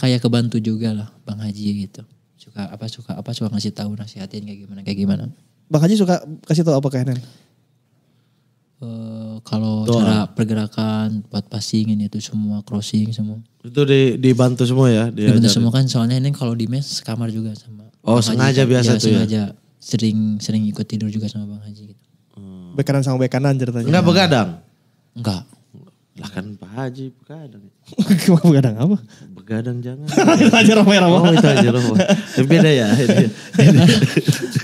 kayak kebantu juga lah Bang Haji gitu. Suka apa suka apa suka ngasih tahu nasihatin kayak gimana kayak gimana. Bang Haji suka kasih tahu apa kayaknya Uh, eh, kalau cara pergerakan buat passing ini itu semua crossing semua itu di, dibantu semua ya dia dibantu semua kan soalnya ini kalau di mes kamar juga sama oh bang sengaja Haji, kan. biasa iya, ya, tuh sengaja ya sering sering ikut tidur juga sama bang Haji gitu. hmm. bekanan sama bekanan ceritanya enggak begadang enggak lah kan Pak Haji begadang. begadang apa? Begadang jangan. itu aja Romer Oh itu aja Romer. Ya, beda ya.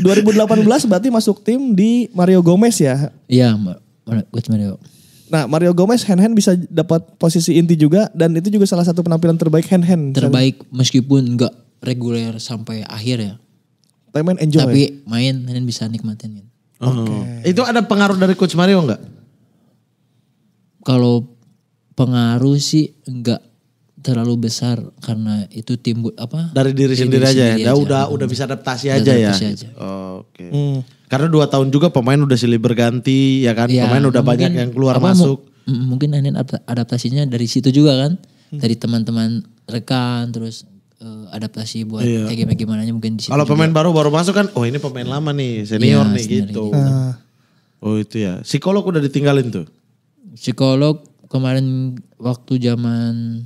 2018 nah, berarti masuk tim di Mario Gomez ya? Iya, coach Mario. Nah Mario Gomez hand-hand bisa dapat posisi inti juga dan itu juga salah satu penampilan terbaik hand-hand. Terbaik meskipun nggak reguler sampai akhir ya. Tapi main enjoy. Tapi main, hand bisa nikmatin. Gitu. Oh. Okay. Itu ada pengaruh dari Coach Mario nggak? Kalau pengaruh sih enggak terlalu besar karena itu timbul apa dari diri sendiri, sendiri, aja ya. Udah udah bisa adaptasi udah aja ya? adaptasi ya. Aja. Oh, Oke. Okay. Hmm. Karena dua tahun juga pemain udah silih berganti ya kan. Ya, pemain udah mungkin, banyak yang keluar masuk. mungkin Anin adaptasinya dari situ juga kan. Hmm. Dari teman-teman rekan terus uh, adaptasi buat iya. kayak gimana gimana mungkin di Kalau pemain baru baru masuk kan oh ini pemain lama nih, senior ya, nih gitu. gitu. Uh. Oh itu ya. Psikolog udah ditinggalin tuh. Psikolog kemarin waktu zaman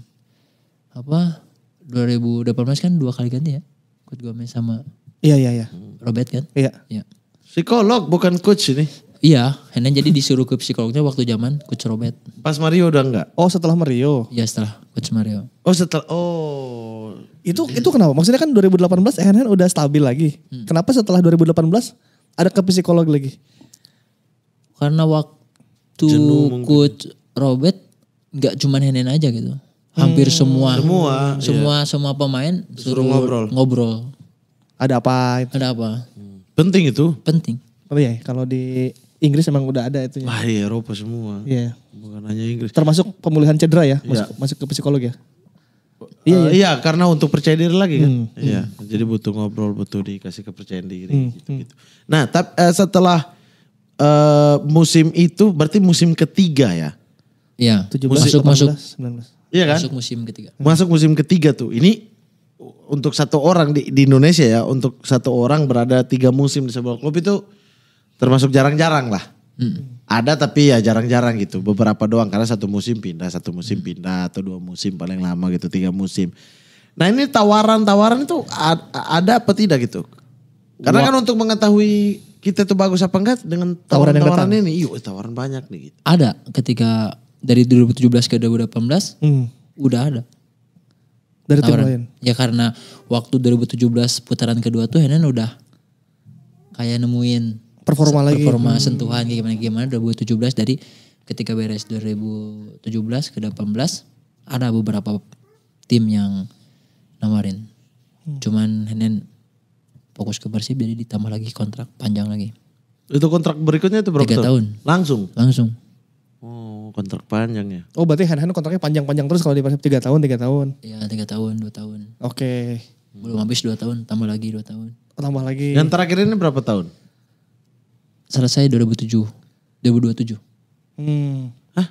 apa 2018 kan dua kali ganti ya Coach Gomez sama iya iya iya Robert kan iya iya psikolog bukan coach ini Iya, Henan jadi disuruh ke psikolognya waktu zaman Coach Robert. Pas Mario udah enggak? Oh setelah Mario? Iya setelah Coach Mario. Oh setelah, oh. Itu itu kenapa? Maksudnya kan 2018 Henan udah stabil lagi. Hmm. Kenapa setelah 2018 ada ke psikolog lagi? Karena waktu Jenuh, Coach Robert nggak cuman Henen aja gitu. Hampir hmm. semua semua semua iya. semua pemain suruh, suruh ngobrol. Ngobrol. Ada apa? Ada apa? Hmm. Penting itu. Penting. Apa oh ya? Kalau di Inggris emang udah ada itu. Ya. Wah, iya Eropa semua. Iya. Bukan hanya Inggris. Termasuk pemulihan cedera ya? Masuk, iya. masuk ke psikologi? ya? Eh, iya, uh, iya. iya karena untuk percaya diri lagi kan. Hmm, iya, hmm. jadi butuh ngobrol, butuh dikasih kepercayaan diri gitu-gitu. Hmm, gitu, hmm. Gitu. Nah, tapi uh, eh, setelah uh, musim itu berarti musim ketiga ya. Iya. masuk masuk Iya kan? Masuk musim ketiga. Masuk musim ketiga tuh. Ini untuk satu orang di, di Indonesia ya, untuk satu orang berada tiga musim di sebuah klub itu termasuk jarang-jarang lah. Hmm. Ada tapi ya jarang-jarang gitu. Beberapa doang karena satu musim pindah, satu musim hmm. pindah atau dua musim paling lama gitu, tiga musim. Nah ini tawaran-tawaran itu ada apa tidak gitu? Karena kan untuk mengetahui kita tuh bagus apa enggak dengan tawaran-tawaran ini, iya tawaran banyak nih. Gitu. Ada ketika dari 2017 ke 2018 hmm. udah ada. Dari tim lain? Ya karena waktu 2017 putaran kedua tuh Henen udah kayak nemuin performa, lagi. Performa hmm. sentuhan gimana gimana 2017 dari ketika beres 2017 ke belas ada beberapa tim yang nawarin. Hmm. Cuman Henen fokus ke Persib jadi ditambah lagi kontrak panjang lagi. Itu kontrak berikutnya itu berapa tahun? Langsung? Langsung kontrak panjang ya. Oh berarti Han Han kontraknya panjang-panjang terus kalau di Persib 3 tahun, 3 tahun. Iya 3 tahun, 2 tahun. Oke. Okay. Belum habis 2 tahun, tambah lagi 2 tahun. Oh, tambah lagi. Yang terakhir ini berapa tahun? Selesai 2007. 2027. Hmm. Hah?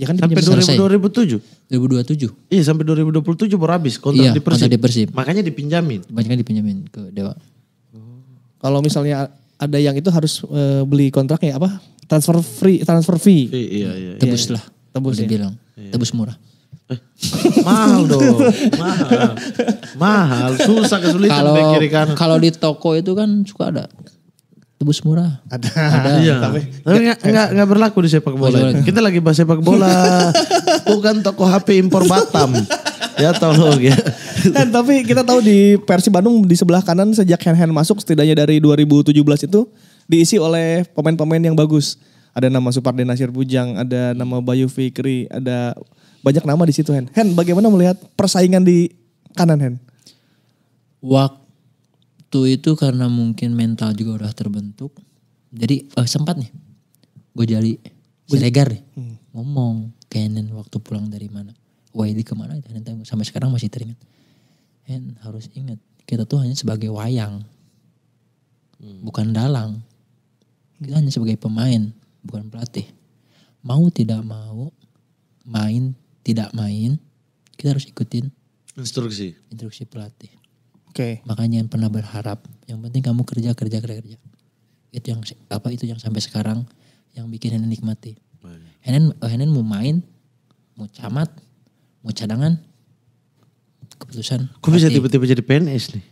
Ya kan sampai 2027? 2027? 2027. Iya sampai 2027 baru habis kontrak iya, di Persib. Kontrak di Persib. Makanya dipinjamin. Banyaknya dipinjamin ke Dewa. Oh. Kalau misalnya ada yang itu harus eh, beli kontraknya apa? transfer free transfer fee. Iya iya iya. Tebus lah. Tebus Dibilang, ya. bilang. Iya. Tebus murah. Eh, mahal dong, mahal, mahal, susah kesulitan kalau, kiri Kalau di toko itu kan suka ada tebus murah. Ada. ada. Iya. Tapi, tapi gak, gak, berlaku di sepak bola. Oh, Kita lagi bahas sepak bola. Bukan toko HP impor Batam. ya tolong ya. Dan tapi kita tahu di Persi Bandung di sebelah kanan sejak hand-hand masuk setidaknya dari 2017 itu diisi oleh pemain-pemain yang bagus. Ada nama Supardi Nasir Bujang, ada nama Bayu Fikri, ada banyak nama di situ Hen. Hen, bagaimana melihat persaingan di kanan Hen? Waktu itu karena mungkin mental juga udah terbentuk. Jadi oh, sempat nih, gue jadi Siregar nih, Hmm. Ngomong ke waktu pulang dari mana. Wiley kemana Henen sampai sekarang masih teringat. Hen harus ingat kita tuh hanya sebagai wayang. Hmm. Bukan dalang kita hanya sebagai pemain, bukan pelatih. Mau tidak mau, main tidak main, kita harus ikutin instruksi instruksi pelatih. Oke. Okay. Makanya yang pernah berharap, yang penting kamu kerja kerja kerja kerja. Itu yang apa itu yang sampai sekarang yang bikin Henen nikmati. Henen eh, Henen mau main, mau camat, mau cadangan, keputusan. Kok bisa tiba-tiba jadi PNS nih?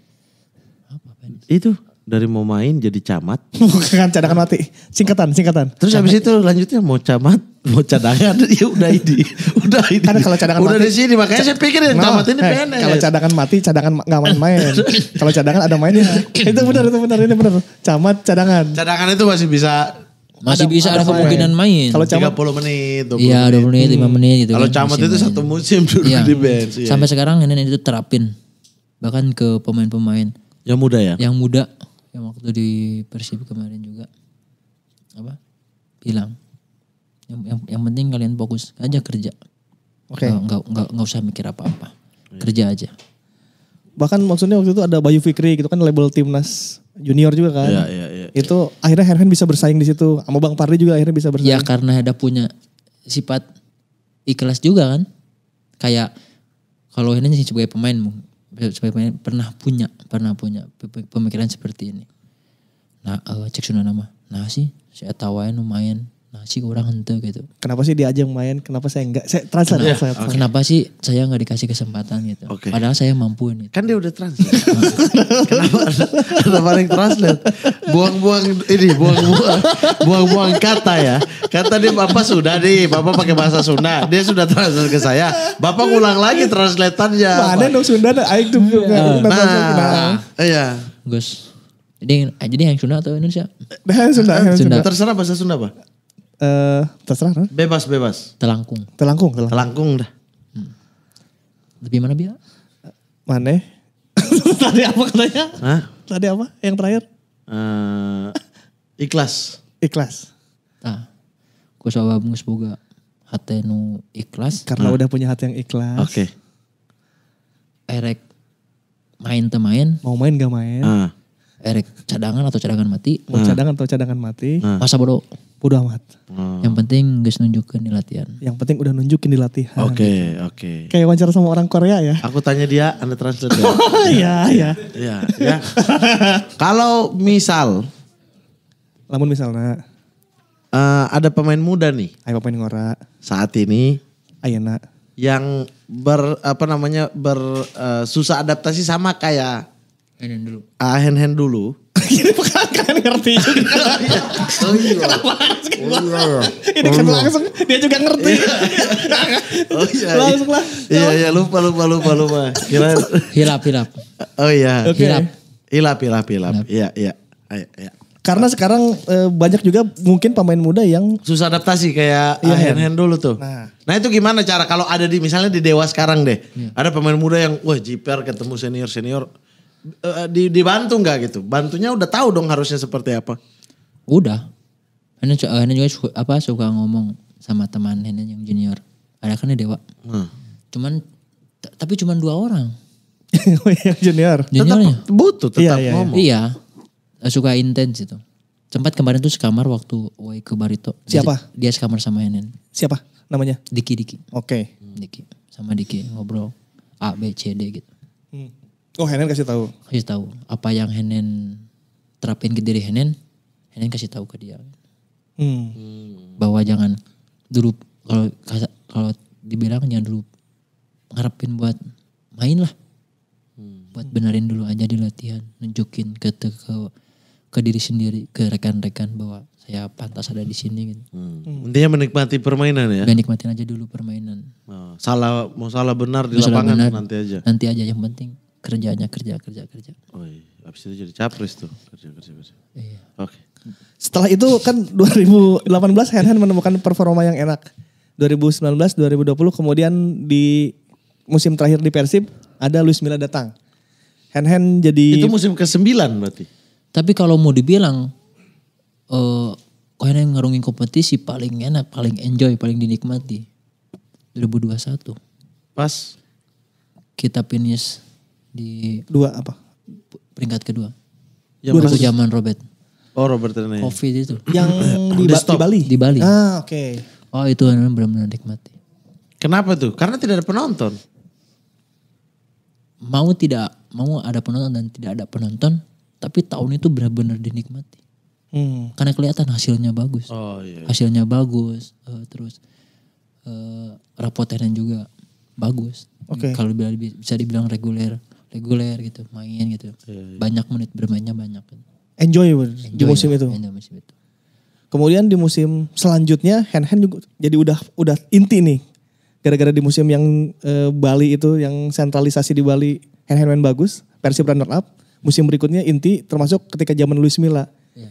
Apa PNS? Itu dari mau main jadi camat. Bukan cadangan mati, singkatan, singkatan. Terus habis itu lanjutnya mau camat, mau cadangan, ya udah ini, udah ini. Kan kalau cadangan udah mati. Udah di sini, makanya saya pikir yang camat ini hey, eh, PNS. Kalau cadangan mati, cadangan nggak main-main. kalau cadangan ada mainnya. itu benar, itu benar, ini benar. Camat, cadangan. Cadangan itu masih bisa masih ada, bisa ada, ada kemungkinan main. main. Kalau camat 30 menit, 20 Iya, 20 menit, hmm. 5 menit gitu. Kalau kan, camat itu main. satu musim dulu ya. di bench. Iya. Sampai sekarang ini, ini itu terapin. Bahkan ke pemain-pemain. Yang muda ya? Yang muda yang waktu di Persib kemarin juga apa bilang yang yang, yang penting kalian fokus aja kerja oke okay. nggak nggak nggak usah mikir apa apa iya. kerja aja bahkan maksudnya waktu itu ada Bayu Fikri gitu kan label timnas junior juga kan yeah, yeah, yeah. itu akhirnya Herman bisa bersaing di situ sama Bang Pardi juga akhirnya bisa bersaing ya karena ada punya sifat ikhlas juga kan kayak kalau sih sebagai pemain sebagai pernah punya pernah punya pemikiran seperti ini nah uh, cek nama nah sih saya tawain lumayan Nah, sih orang hente gitu. Kenapa sih dia aja main? Kenapa saya enggak? Saya transfer. Kenapa, saya, okay. kenapa sih saya enggak dikasih kesempatan gitu? Okay. Padahal saya mampu ini. Gitu. Kan dia udah transfer. kenapa Kenapa yang translate? Buang-buang ini, buang-buang buang-buang kata ya. Kata dia Bapak sudah di. Bapak pakai bahasa Sunda. Dia sudah transfer ke saya. Bapak ulang lagi translatannya. Mana dong Sunda Ayo tuh. Iya. Nah, nah, iya. Gus. Jadi jadi yang Sunda atau Indonesia? Sunda, Sunda. Terserah bahasa Sunda, apa uh, terserah. Bebas, bebas. Telangkung. Telangkung, telangkung. Telangkung dah. Hmm. Lebih mana biar Mana? Tadi apa katanya? Hah? Tadi apa yang terakhir? Uh, ikhlas. ikhlas. Ah. Kusawab boga hati nu ikhlas. Karena nah. udah punya hati yang ikhlas. Oke. Okay. Erek main temain. Mau main gak main. Ah. Erek cadangan atau cadangan mati. Mau ah. cadangan atau cadangan mati. Ah. Masa bodoh bodo amat. Hmm. Yang penting guys nunjukin di latihan. Yang penting udah nunjukin di latihan. Oke, okay, oke. Okay. Kayak wawancara sama orang Korea ya. Aku tanya dia, anda translate ya. Iya, iya. Iya, ya. Kalau misal. namun misalnya. Uh, eh, ada pemain muda nih. Ayo pemain ngora. Saat ini. Ayana. Yang ber apa namanya ber uh, susah adaptasi sama kayak Hand hand dulu. Ah hand hand dulu. Ini iya, kan ngerti juga. oh iya. Kenapa oh, iya. Ini kan langsung dia juga ngerti. Iya. oh iya. Langsung lah. Iya iya lupa lupa lupa lupa. Hilap hilap. Oh iya. Okay. Hilap. Hilap hilap hilap. Iya iya. Ayo, iya. Karena sekarang eh, banyak juga mungkin pemain muda yang susah adaptasi kayak iya, hand hand dulu tuh. Nah. nah. itu gimana cara kalau ada di misalnya di dewa sekarang deh, ada pemain muda yang wah jiper ketemu senior senior uh, di dibantu nggak gitu? Bantunya udah tahu dong harusnya seperti apa. Udah. Hana, juga suka, apa suka ngomong sama teman Hana yang junior. Ada kan ya dewa. Hmm. Cuman tapi cuman dua orang. Oh, yang junior. Juniornya. Tetap butuh tetap iya, iya, iya, ngomong. Iya. Suka intens itu. Sempat kemarin tuh sekamar waktu Wai ke Barito. Siapa? Dia, dia sekamar sama Henen. Siapa namanya? Diki Diki. Oke. Okay. Diki. Sama Diki ngobrol. A, B, C, D gitu. Hmm. Oh Henen kasih tahu. Kasih tahu apa yang Henen terapin ke diri Henen, Henen kasih tahu ke dia. Hmm. Bahwa jangan dulu kalau kalau dibilang jangan dulu ngarepin buat main lah. Hmm. Buat benerin dulu aja di latihan, nunjukin ke ke, ke, ke diri sendiri, ke rekan-rekan bahwa saya pantas ada di sini gitu. Hmm. Intinya menikmati permainan ya. Menikmatin aja dulu permainan. Oh, salah mau salah benar di mau lapangan benar, nanti aja. Nanti aja yang penting kerjanya kerja kerja kerja. Oh iya, abis itu jadi capres tuh kerja kerja kerja. Iya. Oke. Okay. Setelah itu kan 2018 Hen Hen menemukan performa yang enak. 2019, 2020 kemudian di musim terakhir di Persib ada Luis Milla datang. Hen Hen jadi Itu musim ke-9 berarti. Tapi kalau mau dibilang eh uh, yang ngerungin kompetisi paling enak, paling enjoy, paling dinikmati. 2021. Pas kita finish di dua apa? Peringkat kedua. Yang waktu zaman Robert. Oh Robert ini Covid itu. Yang di, ba di Bali. Di Bali. Ah oke. Okay. Oh itu benar-benar nikmati. Kenapa tuh? Karena tidak ada penonton. Mau tidak mau ada penonton dan tidak ada penonton, tapi tahun itu benar-benar dinikmati. Hmm. Karena kelihatan hasilnya bagus. Oh iya. iya. Hasilnya bagus, uh, terus uh, eh, rapoternya juga bagus. Okay. Kalau bisa dibilang reguler reguler gitu main gitu yeah, yeah. banyak menit bermainnya banyak gitu. enjoy, enjoy di musim itu enjoy musim itu kemudian di musim selanjutnya hand hand juga jadi udah udah inti nih gara-gara di musim yang e, Bali itu yang sentralisasi di Bali hand hand main bagus Persib runner up musim berikutnya inti termasuk ketika zaman Luis Milla yeah.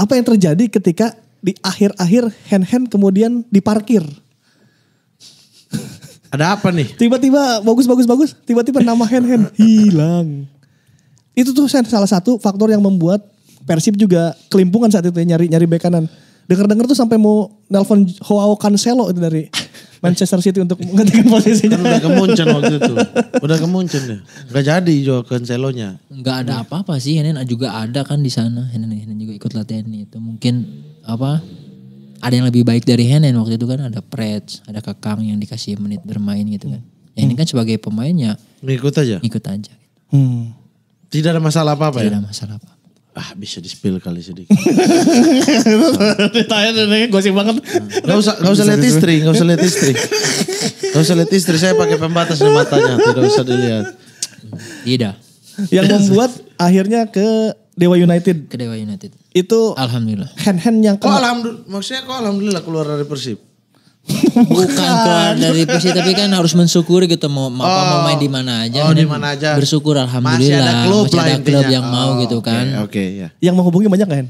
apa yang terjadi ketika di akhir-akhir hand hand kemudian diparkir ada apa nih? Tiba-tiba bagus bagus bagus, tiba-tiba nama Hen Hen hilang. Itu tuh Sen salah satu faktor yang membuat Persib juga kelimpungan saat itu ya, nyari nyari bek kanan. Dengar-dengar tuh sampai mau nelpon Joao Cancelo itu dari Manchester City untuk menggantikan posisinya. Kan udah kemuncen waktu itu. Udah kemuncen ya. Gak jadi Joao Cancelonya. Gak ada apa-apa sih. Henen juga ada kan di sana. Henen, Henen juga ikut latihan itu. Mungkin apa ada yang lebih baik dari Henen waktu itu kan ada Pret, ada Kakang yang dikasih menit bermain gitu kan. Hmm. ini kan sebagai pemainnya ngikut aja. Ngikut aja. Gitu. Hmm. Tidak ada masalah apa-apa ya? Tidak ada masalah apa. Ah bisa di spill kali sedikit. Ditanya nenek gosip banget. Hmm. Gak usah gak usah lihat istri, gak usah lihat istri. Gak usah lihat istri saya pakai pembatas di matanya, tidak usah dilihat. Tidak. Yang membuat akhirnya ke Dewa United. Ke Dewa United itu alhamdulillah hand hand yang kok alhamdulillah maksudnya kok alhamdulillah keluar dari persib bukan keluar dari persib tapi kan harus mensyukuri gitu mau oh, apa mau oh. main di mana aja oh, di mana aja bersyukur alhamdulillah masih ada klub, masih ada klub yang oh, mau gitu kan oke okay, ya yang menghubungi banyak kan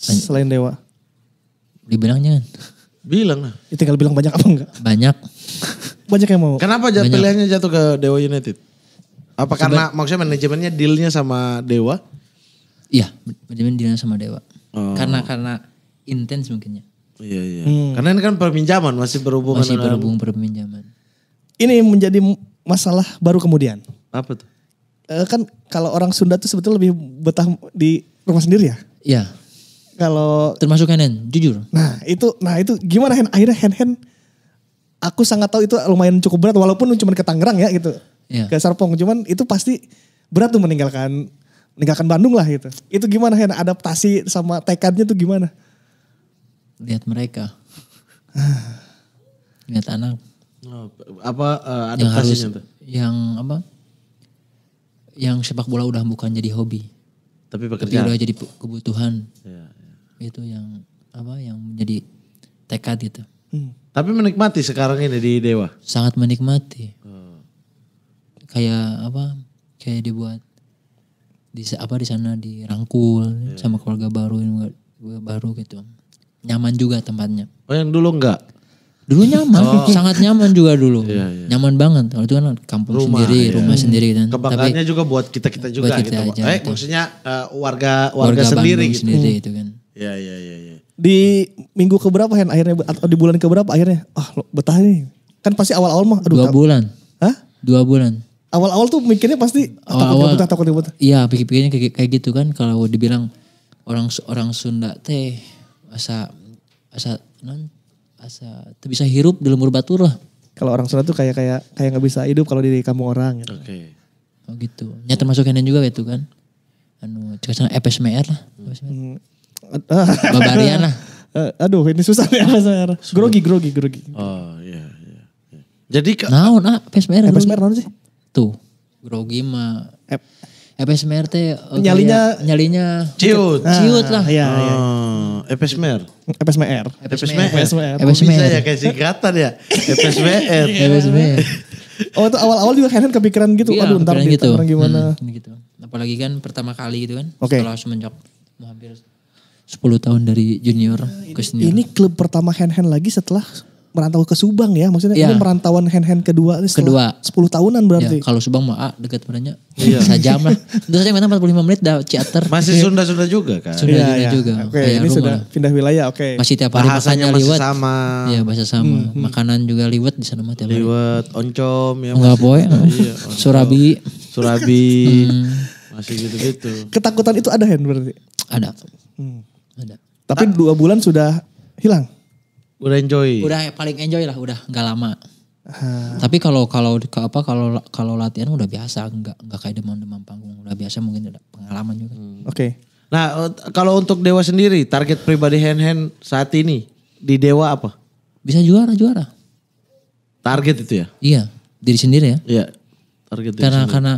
selain dewa dibilangnya bilang lah ya, tinggal bilang banyak apa enggak banyak banyak yang mau kenapa banyak. pilihannya jatuh ke dewa united apa Seben karena maksudnya manajemennya dealnya sama dewa Iya, manajemen Dina sama Dewa. Oh. Karena karena intens mungkinnya. Iya iya. Hmm. Karena ini kan perminjaman masih berhubungan masih berhubung dengan... perminjaman. Ini menjadi masalah baru kemudian. Apa tuh? E, kan kalau orang Sunda tuh sebetulnya lebih betah di rumah sendiri ya? Iya. Kalau termasuk Henen, jujur. Nah, itu nah itu gimana Hen akhirnya Hen Hen aku sangat tahu itu lumayan cukup berat walaupun cuma ke Tangerang ya gitu. Iya. Ke Serpong cuman itu pasti berat tuh meninggalkan meninggalkan Bandung lah gitu. Itu gimana Hen adaptasi sama tekadnya tuh gimana? Lihat mereka. Lihat anak. Oh, apa uh, eh, adaptasinya yang harus, tuh? Yang apa? Yang sepak bola udah bukan jadi hobi. Tapi pekerjaan. Tapi udah jadi kebutuhan. Ya, ya. Itu yang apa yang menjadi tekad gitu. Hmm. Tapi menikmati sekarang ini di Dewa. Sangat menikmati. Hmm. Kayak apa? Kayak dibuat di apa di sana dirangkul yeah. sama keluarga baru gue baru gitu nyaman juga tempatnya oh yang dulu enggak dulu nyaman oh. sangat nyaman juga dulu yeah, yeah. nyaman banget kalau itu kan kampung rumah, sendiri yeah. rumah iya. sendiri kan kebanggaannya Tapi, juga buat kita kita juga buat kita gitu aja, eh gitu. maksudnya uh, warga, warga warga sendiri gitu sendiri hmm. kan ya ya ya di minggu keberapa Hen akhirnya atau di bulan keberapa akhirnya ah oh, betah nih kan pasti awal-awal mah aduh dua bulan hah dua bulan Awal-awal tuh mikirnya pasti awal ah, -awal, takut dibutah, takut Iya, pikir-pikirnya kayak, kayak gitu kan kalau dibilang orang orang Sunda teh asa asa non asa tuh bisa hirup di lembur batur lah. Kalau orang Sunda tuh kayak kayak kayak nggak bisa hidup kalau di kamu orang gitu. Oke. Okay. Oh gitu. Ya termasuk Henen juga gitu kan. Anu, cekacana FSMR lah. FSMR. Hmm. Babarian lah. Eh, aduh, ini susah nih FSMR. Grogi, grogi, grogi. Oh iya. iya. iya. Jadi... Naon, ah, FSMR. FSMR naon sih? itu grogi mah F FSMR teh nyalinya oh, kayak, nyalinya ciut ah, ciut lah. Iya, iya. FSMR. FSMR. FSMR. FSMR. Bisa ya kayak singkatan ya. FSMR. FSMR. Oh itu awal-awal juga kan kepikiran gitu. Iya, Aduh entar gitu. orang gimana. Hmm, hmm, gitu. Apalagi kan pertama kali gitu kan. Okay. Setelah semenjak mau hampir 10 tahun dari junior nah, ke senior. Ini klub pertama hand-hand lagi setelah merantau ke Subang ya maksudnya ya. ini merantauan hand-hand kedua ini kedua 10 tahunan berarti ya, kalau Subang mah ah, dekat sebenarnya iya. sajam lah itu saja mana 45 menit dah ciater masih Sunda-Sunda juga kan Sunda ya, ya. juga oke okay, ini rumah. sudah pindah wilayah oke okay. masih tiap hari Bahasanya liwat liwet sama iya bahasa sama hmm, hmm. makanan juga liwet di sana mah tiap hari liwet oncom ya enggak boy gitu. iya, iya surabi surabi hmm. masih gitu-gitu ketakutan itu ada hand berarti ada hmm. ada tapi dua bulan sudah hilang Udah enjoy. Udah paling enjoy lah, udah nggak lama. Uh. Tapi kalau kalau ke apa kalau kalau latihan udah biasa, nggak nggak kayak demam-demam panggung, udah biasa mungkin udah pengalaman juga. Hmm. Oke. Okay. Nah, eh, kalau untuk Dewa sendiri, target pribadi hand hand saat ini di Dewa apa? Bisa juara-juara. Target itu ya? Iya, diri sendiri ya. Iya. Target karena sendiri. karena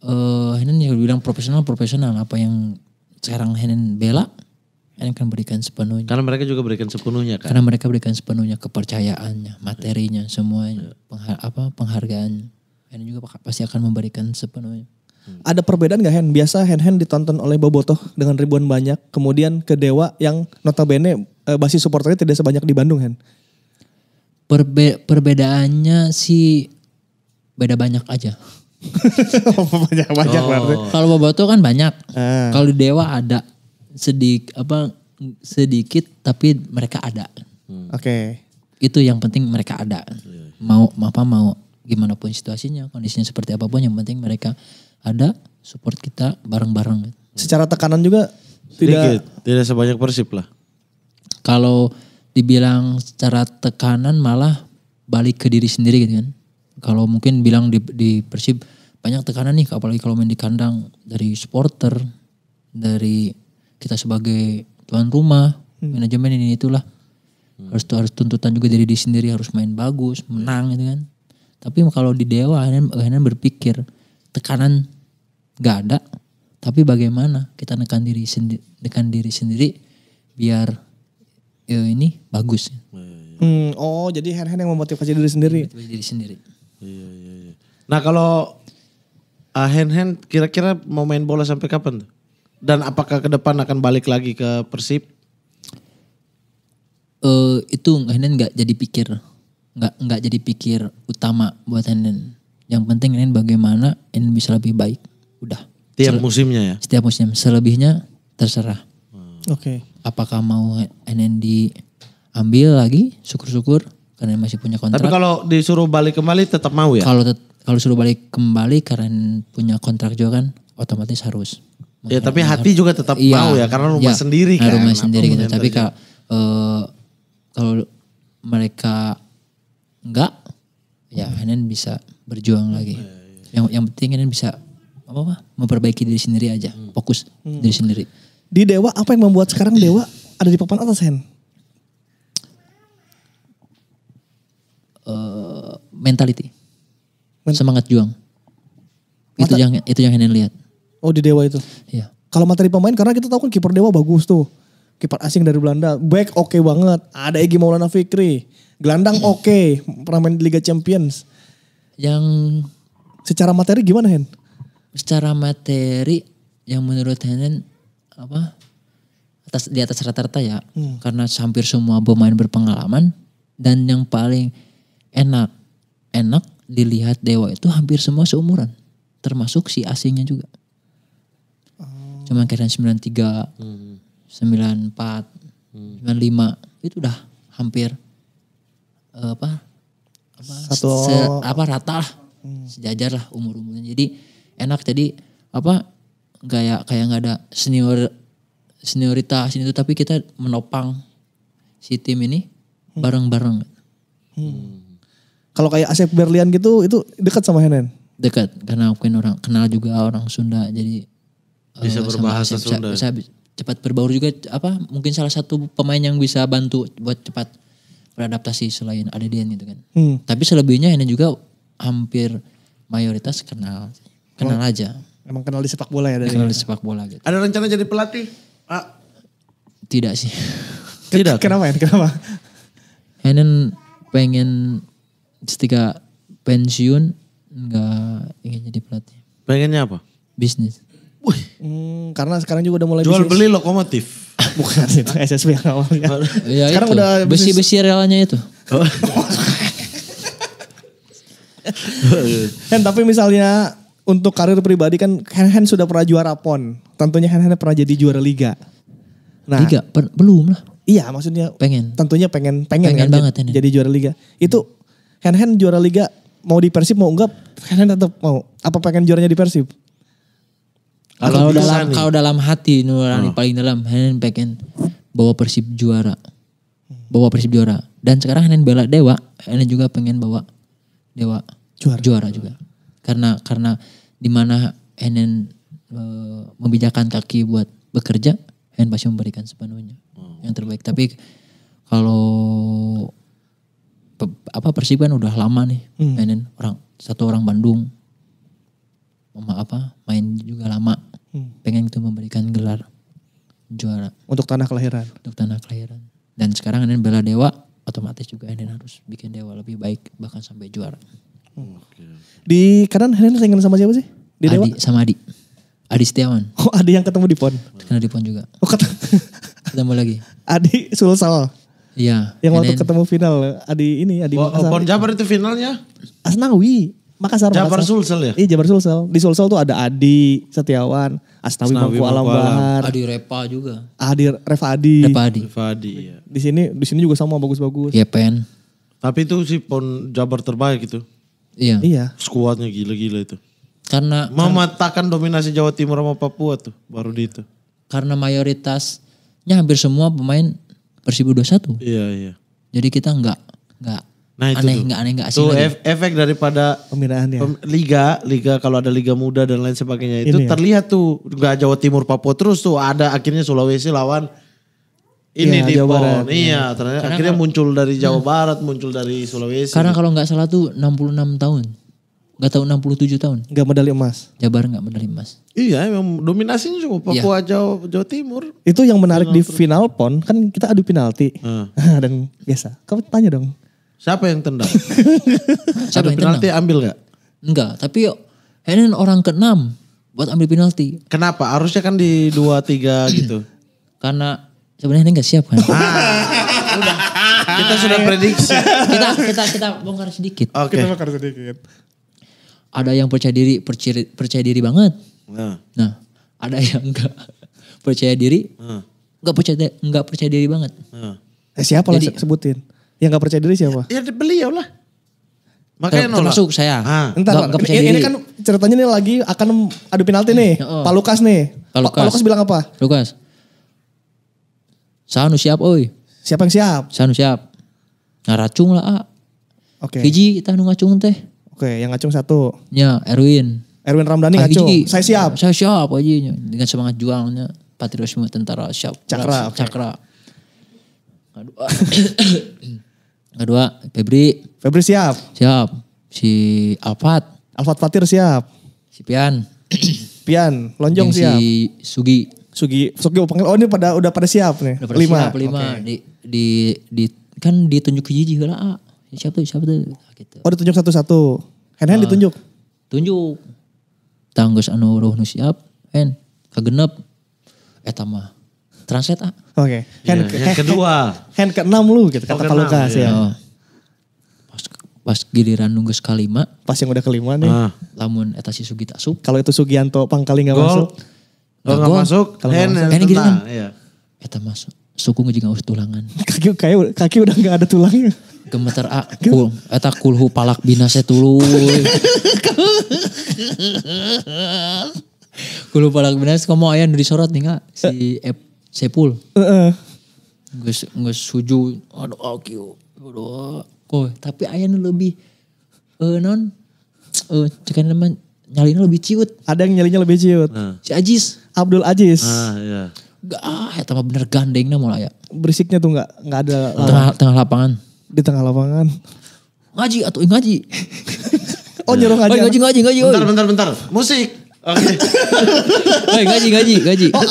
eh uh, Henen yang bilang profesional profesional apa yang sekarang Henen bela Ellen akan berikan sepenuhnya. Karena mereka juga berikan sepenuhnya kan? Karena mereka berikan sepenuhnya kepercayaannya, materinya, semuanya, penghar apa penghargaan. dan juga pasti akan memberikan sepenuhnya. Hmm. Ada perbedaan gak Hen? Biasa Hen-Hen ditonton oleh Bobotoh dengan ribuan banyak. Kemudian ke Dewa yang notabene eh, basis supporternya tidak sebanyak di Bandung Hen. Perbe perbedaannya sih beda banyak aja. banyak banyak oh. oh. Kalau Boboto kan banyak. Eh. Kalau Dewa ada sedik apa sedikit tapi mereka ada. Hmm. Oke. Okay. Itu yang penting mereka ada. Mau apa mau gimana pun situasinya, kondisinya seperti apapun yang penting mereka ada support kita bareng-bareng. Secara tekanan juga Sedikit, tidak tidak sebanyak Persib lah. Kalau dibilang secara tekanan malah balik ke diri sendiri gitu kan. Kalau mungkin bilang di, di Persib banyak tekanan nih apalagi kalau main di kandang dari supporter, dari kita sebagai tuan rumah, hmm. manajemen ini itulah hmm. harus harus tuntutan juga dari diri sendiri harus main bagus, hmm. menang gitu kan. Tapi kalau di Dewa akhirnya, akhirnya berpikir tekanan gak ada, tapi bagaimana kita nekan diri sendiri, nekan diri sendiri biar ya, ini bagus. Hmm, hmm oh jadi hand hand yang memotivasi diri sendiri. Memotivasi diri sendiri. Iya iya, iya. Nah kalau uh, ah, hand hand kira-kira mau main bola sampai kapan tuh? Dan apakah ke depan akan balik lagi ke Persib? Uh, itu Henen nggak jadi pikir, nggak nggak jadi pikir utama buat Henen. Yang penting Henen bagaimana Henen bisa lebih baik. Udah. Setiap musimnya ya? Setiap musimnya. Selebihnya terserah. Hmm. Oke. Okay. Apakah mau Henen diambil lagi? Syukur-syukur karena masih punya kontrak. Tapi kalau disuruh balik kembali tetap mau ya? Kalau kalau suruh balik kembali karena punya kontrak juga kan otomatis harus. Ya tapi hati juga tetap iya, mau ya karena rumah iya, sendiri kan. Rumah sendiri gitu. Tapi kalau e, eh, kalau mereka enggak ya Henen bisa berjuang hmm, lagi. Hmm. Yang yang penting Henen bisa apa apa memperbaiki diri sendiri aja, hmm. fokus hmm. diri sendiri. Di Dewa apa yang membuat sekarang Dewa ada di papan atas Hen? Uh, mentality. semangat juang. Mata. Itu yang itu yang Henen lihat Oh di Dewa itu. Iya. Kalau materi pemain karena kita tahu kan kiper Dewa bagus tuh. Kiper asing dari Belanda, back oke okay banget. Ada Egi Maulana Fikri, gelandang iya. oke, okay. pernah main di Liga Champions. Yang secara materi gimana Hen? Secara materi yang menurut Henen apa atas di atas rata-rata ya hmm. karena hampir semua pemain berpengalaman dan yang paling enak enak dilihat dewa itu hampir semua seumuran termasuk si asingnya juga cuma sembilan 93 hmm. 94 hmm. lima itu udah hampir eh, apa apa Satu... se, apa rata lah hmm. sejajar lah umur umurnya jadi enak jadi apa kayak ya, kayak nggak ada senior senioritas itu tapi kita menopang si tim ini bareng bareng hmm. hmm. kalau kayak Asep Berlian gitu itu dekat sama Henen dekat karena aku orang kenal juga orang Sunda jadi bisa berbahasa sama, Sunda. Bisa, bisa cepat berbaur juga apa mungkin salah satu pemain yang bisa bantu buat cepat beradaptasi selain ada Adedian gitu kan. Hmm. Tapi selebihnya ini juga hampir mayoritas kenal kenal oh. aja. Emang kenal di sepak bola ya dari. Kenal di sepak bola gitu. Ada rencana jadi pelatih? Ah. Tidak sih. Tidak. Kenapa ya? Kenapa? Henen pengen ketika pensiun nggak ingin jadi pelatih. Pengennya apa? Bisnis. Wih. Hmm, karena sekarang juga udah mulai jual beli lokomotif. Bukan itu SSB yang awalnya. Ya, sekarang itu. udah besi-besi relanya itu. Hen, tapi misalnya untuk karir pribadi kan Hen Hen sudah pernah juara PON. Tentunya Hen Hen pernah jadi juara liga. Nah, liga per, belum lah. Iya, maksudnya pengen. Tentunya pengen pengen, pengen kan, banget jadi, ini. jadi juara liga. Itu Hen Hen juara liga mau di Persib mau enggak? Hen Hen tetap mau. Apa pengen juaranya di Persib? Kalau dalam kalau dalam hati nurani hmm. paling dalam Hanen pengen bawa Persib juara. Bawa Persib juara. Dan sekarang Hanen bela Dewa, Hanen juga pengen bawa Dewa juara, juara juga. Karena karena di mana Hanen e, eh, membijakan kaki buat bekerja, Hanen pasti memberikan sepenuhnya hmm. yang terbaik. Tapi kalau apa Persib kan udah lama nih, hmm. Hanen orang satu orang Bandung, apa main juga lama hmm. pengen itu memberikan gelar juara untuk tanah kelahiran untuk tanah kelahiran dan sekarang Enen bela dewa otomatis juga Enen harus bikin dewa lebih baik bahkan sampai juara hmm. di kanan Enen saingan sama siapa sih di Adi, sama Adi Adi Setiawan oh Adi yang ketemu di pon ketemu di pon juga oh, ketemu. ketemu lagi Adi Sulsel Iya. Yang waktu ketemu final Adi ini Adi oh, Makassar. Pon Jabar itu finalnya? Asnawi. Makassar. Jabar Makassar. Sulsel ya? Iya Jabar Sulsel. Di Sulsel tuh ada Adi Setiawan, Asnawi Mangku Alam Bahar. Adi Repa juga. Adi Reva Adi. Repa Adi. Reva Adi ya. Di sini di sini juga sama bagus-bagus. Iya pen. Tapi itu si pon Jabar terbaik itu. Iya. Iya. Skuadnya gila-gila itu. Karena mematakan dominasi Jawa Timur sama Papua tuh baru di itu. Karena mayoritasnya hampir semua pemain Persibu 21. Iya, iya. Jadi kita nggak nggak Nah itu aneh nggak aneh nggak Tuh ef efek daripada pemindahan ya. Liga, liga kalau ada liga muda dan lain sebagainya itu Ini ya. terlihat ya. tuh gak Jawa Timur Papua terus tuh ada akhirnya Sulawesi lawan ini ya, di Jawa Barat. Iya, ya. ternyata akhirnya kalau, muncul dari Jawa hmm. Barat, muncul dari Sulawesi. Karena kalau nggak salah tuh 66 tahun. Gak tahu 67 tahun. Gak medali emas. Jabar gak medali emas. Iya, memang dominasinya juga iya. Papua ya. Jawa, Jawa Timur. Itu yang menarik final di final pon, kan kita adu penalti. Hmm. Dan biasa, kamu tanya dong Siapa yang tendang? Siapa yang penalti tendang? ambil gak? Enggak, tapi Henen orang ke-6 buat ambil penalti. Kenapa? Harusnya kan di 2-3 gitu. Karena sebenarnya Henen gak siap kan. Ah, udah. Kita sudah prediksi. kita kita kita bongkar sedikit. Oke. Okay. Kita bongkar sedikit. Ada yang percaya diri, percaya, percaya diri banget. Nah. nah, ada yang enggak percaya diri, nah. enggak percaya enggak percaya diri banget. Nah. Eh, siapa lah sebutin? Yang gak percaya diri siapa? Ya, ya beliau lah. Makanya nolak. Termasuk saya. Ah. Entar, gak, gak percaya ini, diri. ini kan ceritanya nih lagi akan adu penalti nih. Iya, oh. Pak Lukas nih. Pak Lukas. Pak Lukas bilang apa? Lukas. Sanu siap oi. Siapa yang siap? Sanu siap. Ngaracung lah ah. Oke. Okay. Fiji kita nunggu ngacung teh. Oke, okay, yang ngacung satu. Ya, Erwin. Erwin Ramdhani ah, ngacung. Hiji. Saya siap. Saya siap aja dengan semangat juangnya patriotisme tentara siap. Cakra. Okay. Cakra. Aduh. Ah. Kedua, Febri. Febri siap. Siap. Si Alfat. Alfat Fatir siap. Si Pian. Pian, Lonjong Yang siap. Si Sugi. Sugi, Sugi oh, panggil. Oh ini pada udah pada siap nih. Udah pada lima. Siap, lima. Okay. Di, di, di, kan ditunjuk ke Jiji lah. Ah. Siapa tuh, siapa tuh. Ah, gitu. Oh ditunjuk satu-satu. Hand-hand uh, ditunjuk? Tunjuk. Tanggus anu roh nu siap. Hand, kagenep. Eh tamah Translate ah. Oke. Okay. Iya, hand, yeah. hand kedua. Hand keenam lu gitu oh, kata oh, Pak Lukas ya. Oh. Pas, pas giliran nunggu kelima. Pas yang udah kelima nih. Ah. Lamun eta si Sugita asup. Kalau itu Sugianto pangkali gak masuk. Kalau nah, gak masuk. Kalau hand, masuk. Hand, iya. Eta masuk. Suku gak usah tulangan. kaki, kaki, kaki udah gak ada tulangnya. Gemeter a ah, kul. Eta kulhu palak binase tulu. kulhu palak binase komo ayah disorot nih gak? Si Ep Sepul. Heeh. Uh -uh. Gus suju aduh oke. Ah, aduh. Ah. Kok tapi ayahnya lebih eh uh, non eh uh, cekan teman nyalinya lebih ciut. Ada yang nyalinya lebih ciut. nah. Si Ajis. Abdul Ajis. nah, iya. Gak, ah, ya tambah bener gandengnya mulai ya. Berisiknya tuh gak, nggak ada. di Tengah, tengah lapangan. Di tengah lapangan. Ngaji atau ngaji. oh nyuruh ngaji. Oh, ngaji, ngaji, ngaji. Bentar, bentar, bentar. Musik. Oke. Okay. ngaji, ngaji, ngaji. Oh,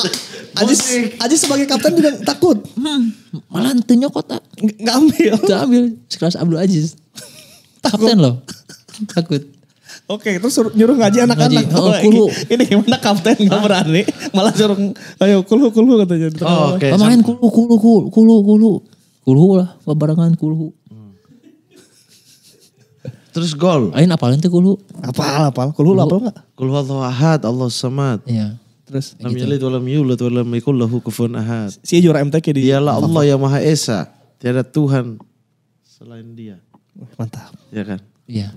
Ajis, Ajis sebagai kapten juga takut. Hmm, malah tentunya kota ah. Nggak ambil. Nggak ambil. Sekelas Abdul Aziz. kapten loh. Takut. Oke, terus suruh, nyuruh ngaji anak-anak. Oh, oh, Ini gimana kapten gak ah. berani, malah suruh ayo kulu kulu katanya. Oh, oke. Okay. Main kulu kulu kulu kulu kulu. Kulu lah, barengan kulu. Hmm. Terus gol. Ain apalin tuh kulu. Apal apal. Kulu, kulu. apal enggak? Kulu Allah Ahad, Allah Samad. Iya. Terus Lam gitu. yalid walam yulad walam yakul lahu kufuwan ahad. Si juara MTK di Dialah Allah yang Maha Esa. Tiada Tuhan selain Dia. Mantap. Iya kan? Iya.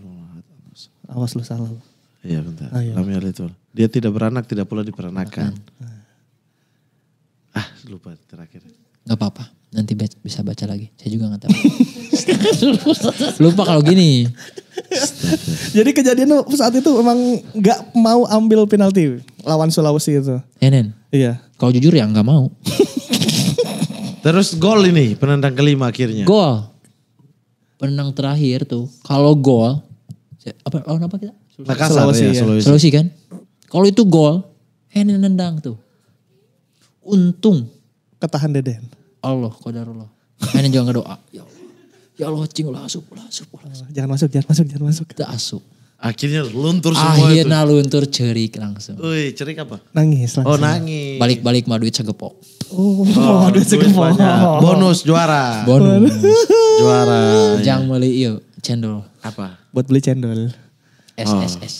Awas lu salah. Iya bentar. Ah, iya. Lam yalid walam. Dia tidak beranak, tidak pula diperanakan. Ah, lupa terakhir. Gak apa-apa. Nanti bisa baca lagi. Saya juga nggak tahu. Lupa kalau gini. Jadi kejadian saat itu emang nggak mau ambil penalti lawan Sulawesi itu. Enen. Eh, iya. kau jujur ya nggak mau. Terus gol ini penendang kelima akhirnya. Gol. Penendang terakhir tuh. Kalau gol apa lawan apa kita? Makassar ya, Sulawesi, ya, Sulawesi. Sulawesi kan. Kalau itu gol, Enen nendang tuh. Untung ketahan Deden. Allah kodarullah. Ini juga nggak doa. Ya Allah, ya Allah cing ulah asup, ulah asup, ulah asup. Oh, jangan masuk, jangan masuk, jangan masuk. Tidak asup. Akhirnya luntur semua Akhirnya itu. luntur cerik langsung. Wih, cerik apa? Nangis langsung. Oh nangis. Balik-balik mah duit segepok. Oh, oh duit segepok. Bonus juara. Bonus. juara. Iya. Jangan beli iyo cendol. Apa? Buat beli cendol. S, oh. S, S.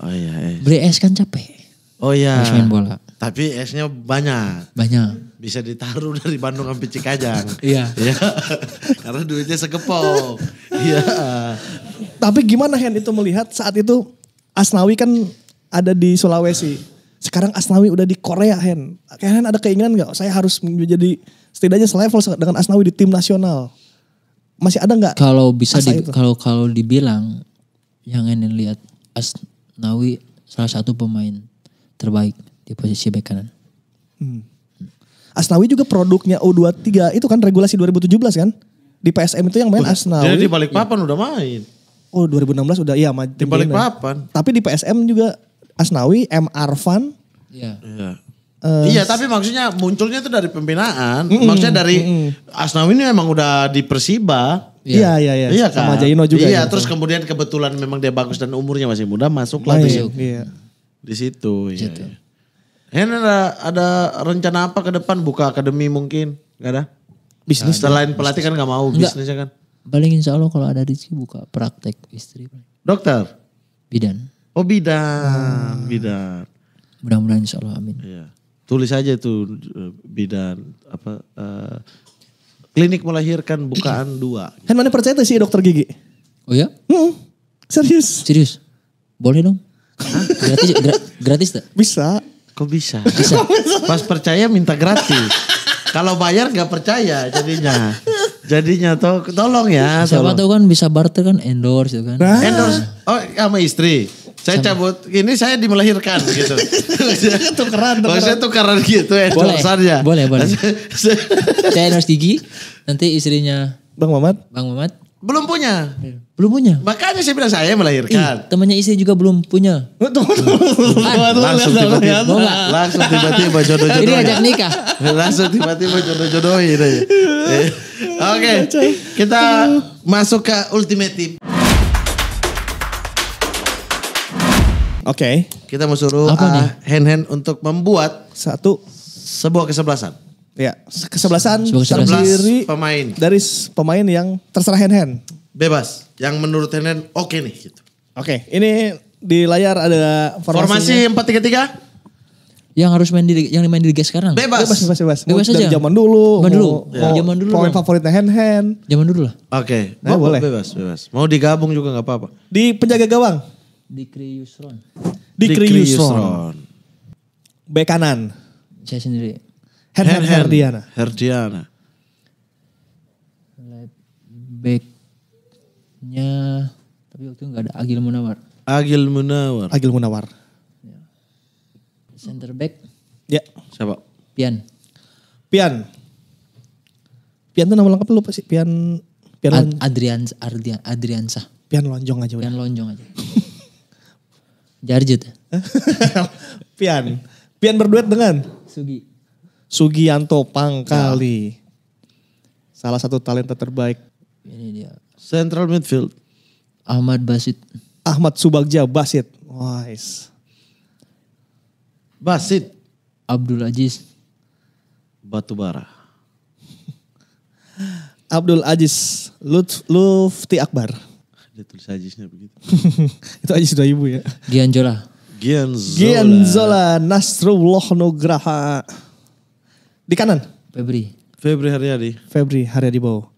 Oh iya, S. Beli S kan capek. Oh iya. Harus main bola. Tapi S-nya banyak. Banyak bisa ditaruh dari Bandung sampai Cikajang. Iya. ya. Karena duitnya sekepol. Iya. Tapi gimana Hen itu melihat saat itu Asnawi kan ada di Sulawesi. Sekarang Asnawi udah di Korea Hen. Hen ada keinginan gak Saya harus menjadi setidaknya selevel dengan Asnawi di tim nasional. Masih ada nggak? Kalau bisa di, kalau kalau dibilang yang Hen lihat Asnawi salah satu pemain terbaik di posisi bek kanan. Hmm. Asnawi juga produknya U23 itu kan regulasi 2017 kan? Di PSM itu yang main Asnawi. Jadi di balik papan ya. udah main. Oh 2016 udah iya main. Di balik papan. Tapi di PSM juga Asnawi, M Arfan. Iya. Iya. Uh, iya tapi maksudnya munculnya itu dari pembinaan. Mm, maksudnya dari mm, Asnawi ini memang udah di Persiba. Iya iya iya. iya, iya kan? Sama Jaino juga. Iya ya, terus kemudian kebetulan memang dia bagus dan umurnya masih muda masuk lah. Iya. iya. Di situ. Iya. Gitu. Ya. Ini ada, ada rencana apa ke depan? Buka akademi mungkin? Gak ada? Bisnis. Nah, selain pelatih kan gak mau Enggak. bisnisnya kan? Paling insya Allah kalau ada rezeki buka praktek istri. Dokter? Bidan. Oh bidan, hmm. bidan. Mudah-mudahan insya Allah amin. Iya. Tulis aja tuh eh, bidan apa uh, klinik melahirkan bukaan dua. Kan mana percaya tuh sih dokter gigi? Oh ya? Hmm, serius. Serius. Boleh dong. Hah? Gratis, gra gratis tak? Bisa. Kok bisa? Bisa. Pas percaya minta gratis. Kalau bayar nggak percaya jadinya. Jadinya to tolong ya. Siapa tahu kan bisa barter kan endorse itu kan. Nah. Endorse oh sama istri. Saya sama. cabut, ini saya dimelahirkan gitu. tukeran, tukeran. Kalau tukeran gitu endorsannya. Boleh, boleh, boleh. saya endorse gigi, nanti istrinya. Bang Mamat. Bang Mamat belum punya. Iya. Belum punya. Makanya saya bilang saya melahirkan. Ih, temannya istri juga belum punya. langsung tiba-tiba. Langsung tiba-tiba jodoh Ini ajak nikah. langsung tiba-tiba jodoh jodoh. Eh, oke, okay, kita masuk ke ultimate tip. Oke. Okay. Kita mau suruh uh, hand-hand untuk membuat satu sebuah kesebelasan. Ya, kesebelasan terdiri pemain. Dari pemain yang terserah hand-hand. Bebas. Yang menurut hand-hand oke okay nih gitu. Oke, okay. ini di layar ada formasi empat tiga tiga yang harus main di yang main di liga sekarang bebas bebas bebas bebas, bebas aja zaman dulu zaman dulu ya. zaman dulu pemain favoritnya hand hand zaman dulu lah oke okay. nah, eh, boleh bebas bebas mau digabung juga nggak apa apa di penjaga gawang di Kriusron di Kriusron bek kanan saya sendiri Hen Hen, Herdiana. Herdiana. Left back-nya tapi waktu itu nggak ada Agil Munawar. Agil Munawar. Agil Munawar. Ya. Center back. Ya. Siapa? Pian. Pian. Pian itu nama lengkap lu pasti Pian Pian Ad, Adrian Adrian Adriansa. Pian lonjong aja. Pian lonjong aja. Jarjut. Pian. Pian berduet dengan Sugi. Sugianto Pangkali. Ya. Salah satu talenta terbaik. Ini dia. Central midfield. Ahmad Basit. Ahmad Subagja Basit. Wise. Basit. Abdul Aziz. Batubara. Abdul Aziz Lutf, Lufti Akbar. Ada tulis Aziznya begitu. Itu Aziz sudah ibu ya. Gianjola. Gianzola. Gianzola Nasrullah Nugraha. Di kanan? Febri. Febri Haryadi. Febri Haryadi Bow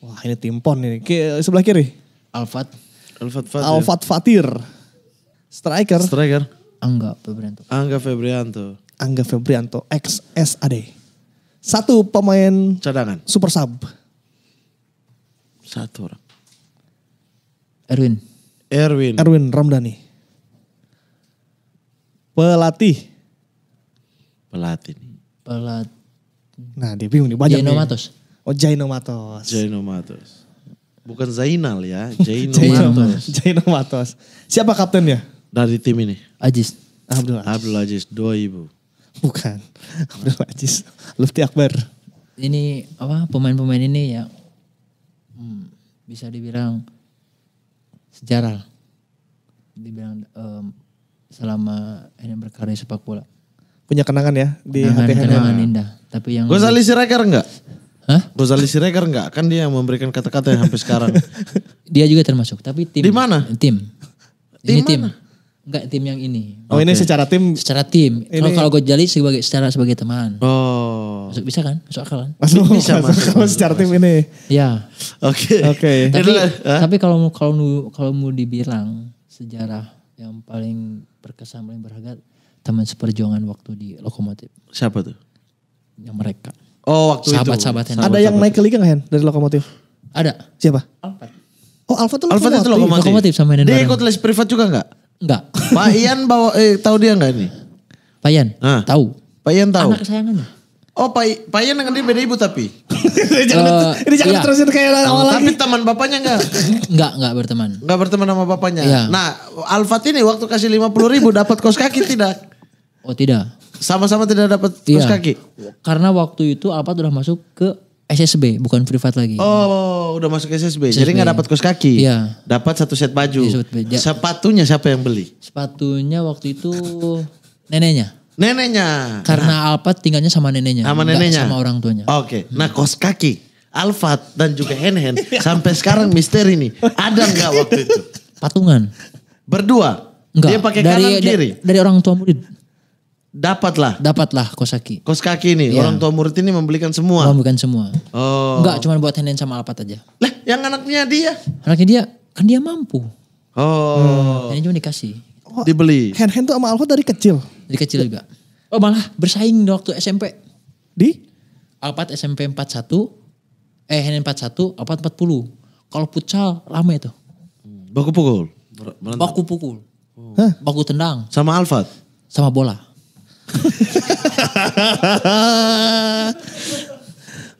Wah ini timpon ini. Ke, sebelah kiri? Alfat. Alfat Fatir. Alfat Fatir. Striker. Striker. Angga Febrianto. Angga Febrianto. Angga Febrianto, X S A D Satu pemain cadangan. Super sub. Satu orang. Erwin. Erwin. Erwin Ramdhani. Pelatih. Pelatih Pelat. Nah, dia bingung nih banyak. Jainomatos. Nih. Oh, Jainomatos. Jainomatos. Bukan Zainal ya, Jainomatos. Jainomatos. Siapa kaptennya? Dari tim ini. Ajis. Abdul Aziz. Abdul Aziz, dua ibu. Bukan. Abdul Aziz. Lufti Akbar. Ini apa pemain-pemain ini ya hmm, bisa dibilang sejarah. Dibilang um, selama ini berkarya sepak bola punya kenangan ya di kenangan, hati Henry. Kenangan indah. Tapi yang Gozali Siregar enggak? Hah? Gozali Siregar enggak? Kan dia yang memberikan kata-kata yang sampai sekarang. dia juga termasuk, tapi tim. Di mana? Tim. Tim ini tim. Mana? Enggak tim yang ini. Oh, okay. ini secara tim. Secara tim. Ini... Oh, kalau kalau Gozali sebagai secara sebagai teman. Oh. Masuk bisa kan? Masuk akal kan? Masuk bisa masuk. masuk, masuk secara tim ini. Ya. Oke. Okay. Oke. Okay. Tapi ah. tapi kalau kalau kalau mau dibilang sejarah yang paling berkesan paling berharga teman seperjuangan waktu di lokomotif. Siapa tuh? Yang mereka. Oh waktu sahabat, itu. Sahabat-sahabat. ada yang naik ke liga gak Hen dari lokomotif? Ada. Siapa? Alphard. Oh Alphard tuh lokomotif. itu lokomotif. lokomotif sama Dia bareng. ikut les privat juga gak? Enggak. Pak Ian bawa, eh tahu dia gak ini? Pak Ian? Ah. Tahu. Pak Ian tahu. Anak kesayangannya. Oh Pak, Pak Ian dengan dia beda ibu tapi. jangan, uh, ini jangan iya. terusin kayak awal lagi. Tapi teman bapaknya enggak? enggak, enggak berteman. Enggak berteman sama bapaknya. Iya. Nah Alfat ini waktu kasih 50 ribu dapat kos kaki tidak? Oh tidak. Sama-sama tidak dapat terus iya. kaki. Karena waktu itu Alphard udah masuk ke SSB bukan privat lagi. Oh, udah masuk SSB. SSB. Jadi nggak dapat kos kaki. Iya. Dapat satu set baju. Iya, baju. Sepatunya siapa yang beli? Sepatunya waktu itu neneknya. Neneknya. Karena nah. Alfat tinggalnya sama neneknya. Sama neneknya. Sama orang tuanya. Oke. Okay. Hmm. Nah, kos kaki Alfat dan juga Henhen sampai sekarang misteri nih. Ada nggak waktu itu? Patungan. Berdua. Enggak. Dia pakai kanan kiri. dari orang tua murid. Dapatlah. Dapatlah kos kaki. Kos kaki ini yeah. orang tua murid ini membelikan semua. Membelikan semua. Oh. Enggak cuma buat Henen sama Alpat aja. Lah, yang anaknya dia. Anaknya dia kan dia mampu. Oh. Ini hmm, cuma dikasih. Oh, Dibeli. Hen-hen tuh sama Alpat dari kecil. Dari kecil juga. Oh, malah bersaing waktu SMP. Di Alpat SMP 41 eh Henen 41, Alpat 40. Kalau pucal lama itu. Baku pukul. Baku pukul. Oh. Baku tendang. Sama Alfat? Sama bola.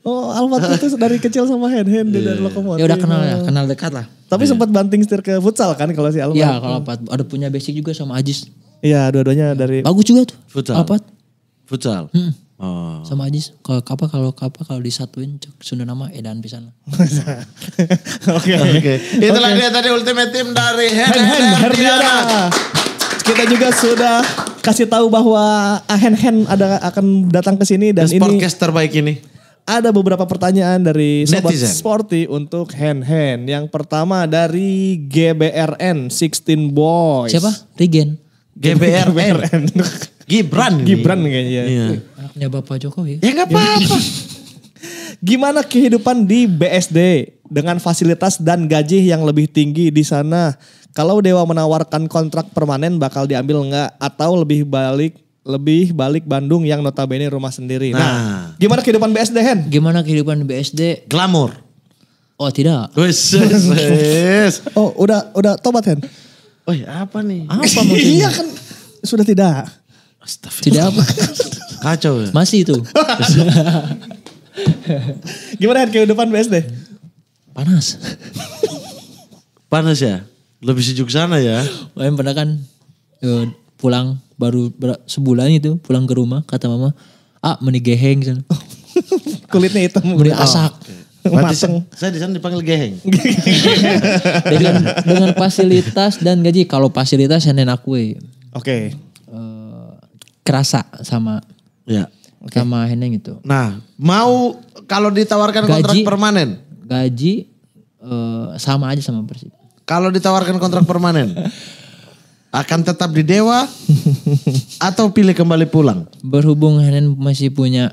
oh Alfat itu dari kecil sama Hen Hen di dari iya. lokomotif. Ya udah kenal ya, kenal dekat lah. Tapi yeah. sempat banting setir ke futsal kan kalau si Alfat. Iya kalau Alfat ada punya basic juga sama Ajis. Iya dua-duanya dari. Bagus juga tuh. Futsal. Alfat. Futsal. Hmm. Oh. Sama Ajis, kalau apa kalau apa kalau disatuin cok sudah nama Edan bisa lah. Oke. Itulah dia tadi ultimate team dari Hen Hen, Hen, Hen, Hen, Hen, Hen, Hen, Hen, Hen, Hen. Hen kita juga sudah kasih tahu bahwa Hen Hen ada akan datang ke sini dan, ini podcast terbaik ini. Ada beberapa pertanyaan dari sobat Netizen. sporty untuk Hen Hen. Yang pertama dari GBRN 16 Boys. Siapa? Regen. GBRN. Gibran. Gibran kayaknya. Iya. Anaknya Bapak Jokowi. Ya nggak apa-apa. Gimana kehidupan di BSD dengan fasilitas dan gaji yang lebih tinggi di sana? Kalau Dewa menawarkan kontrak permanen bakal diambil enggak atau lebih balik lebih balik Bandung yang notabene rumah sendiri. Nah, nah gimana kehidupan BSD Hen? Gimana kehidupan BSD? Glamor. Oh tidak. Wes. oh udah udah tobat Hen. Oh apa nih? Apa maksudnya? iya kan sudah tidak. Astaga. Tidak apa. Kacau ya? Masih itu. Gimana Hen kehidupan BSD? Panas. Panas ya? Lebih sejuk sana ya. Makanya pernah kan uh, pulang baru sebulan itu pulang ke rumah kata mama, "Ah, meni geheng." sana. Kulitnya hitam. Meni asak. Oh. Mati, mateng. Saya di sana dipanggil geheng. dengan dengan fasilitas dan gaji. Kalau fasilitas yang aku Oke. Okay. Eh, kerasa sama. Ya. Okay. Sama Heneng itu. Nah, mau kalau ditawarkan gaji, kontrak permanen? Gaji uh, sama aja sama Persib. Kalau ditawarkan kontrak permanen, akan tetap di Dewa atau pilih kembali pulang? Berhubung Henen masih punya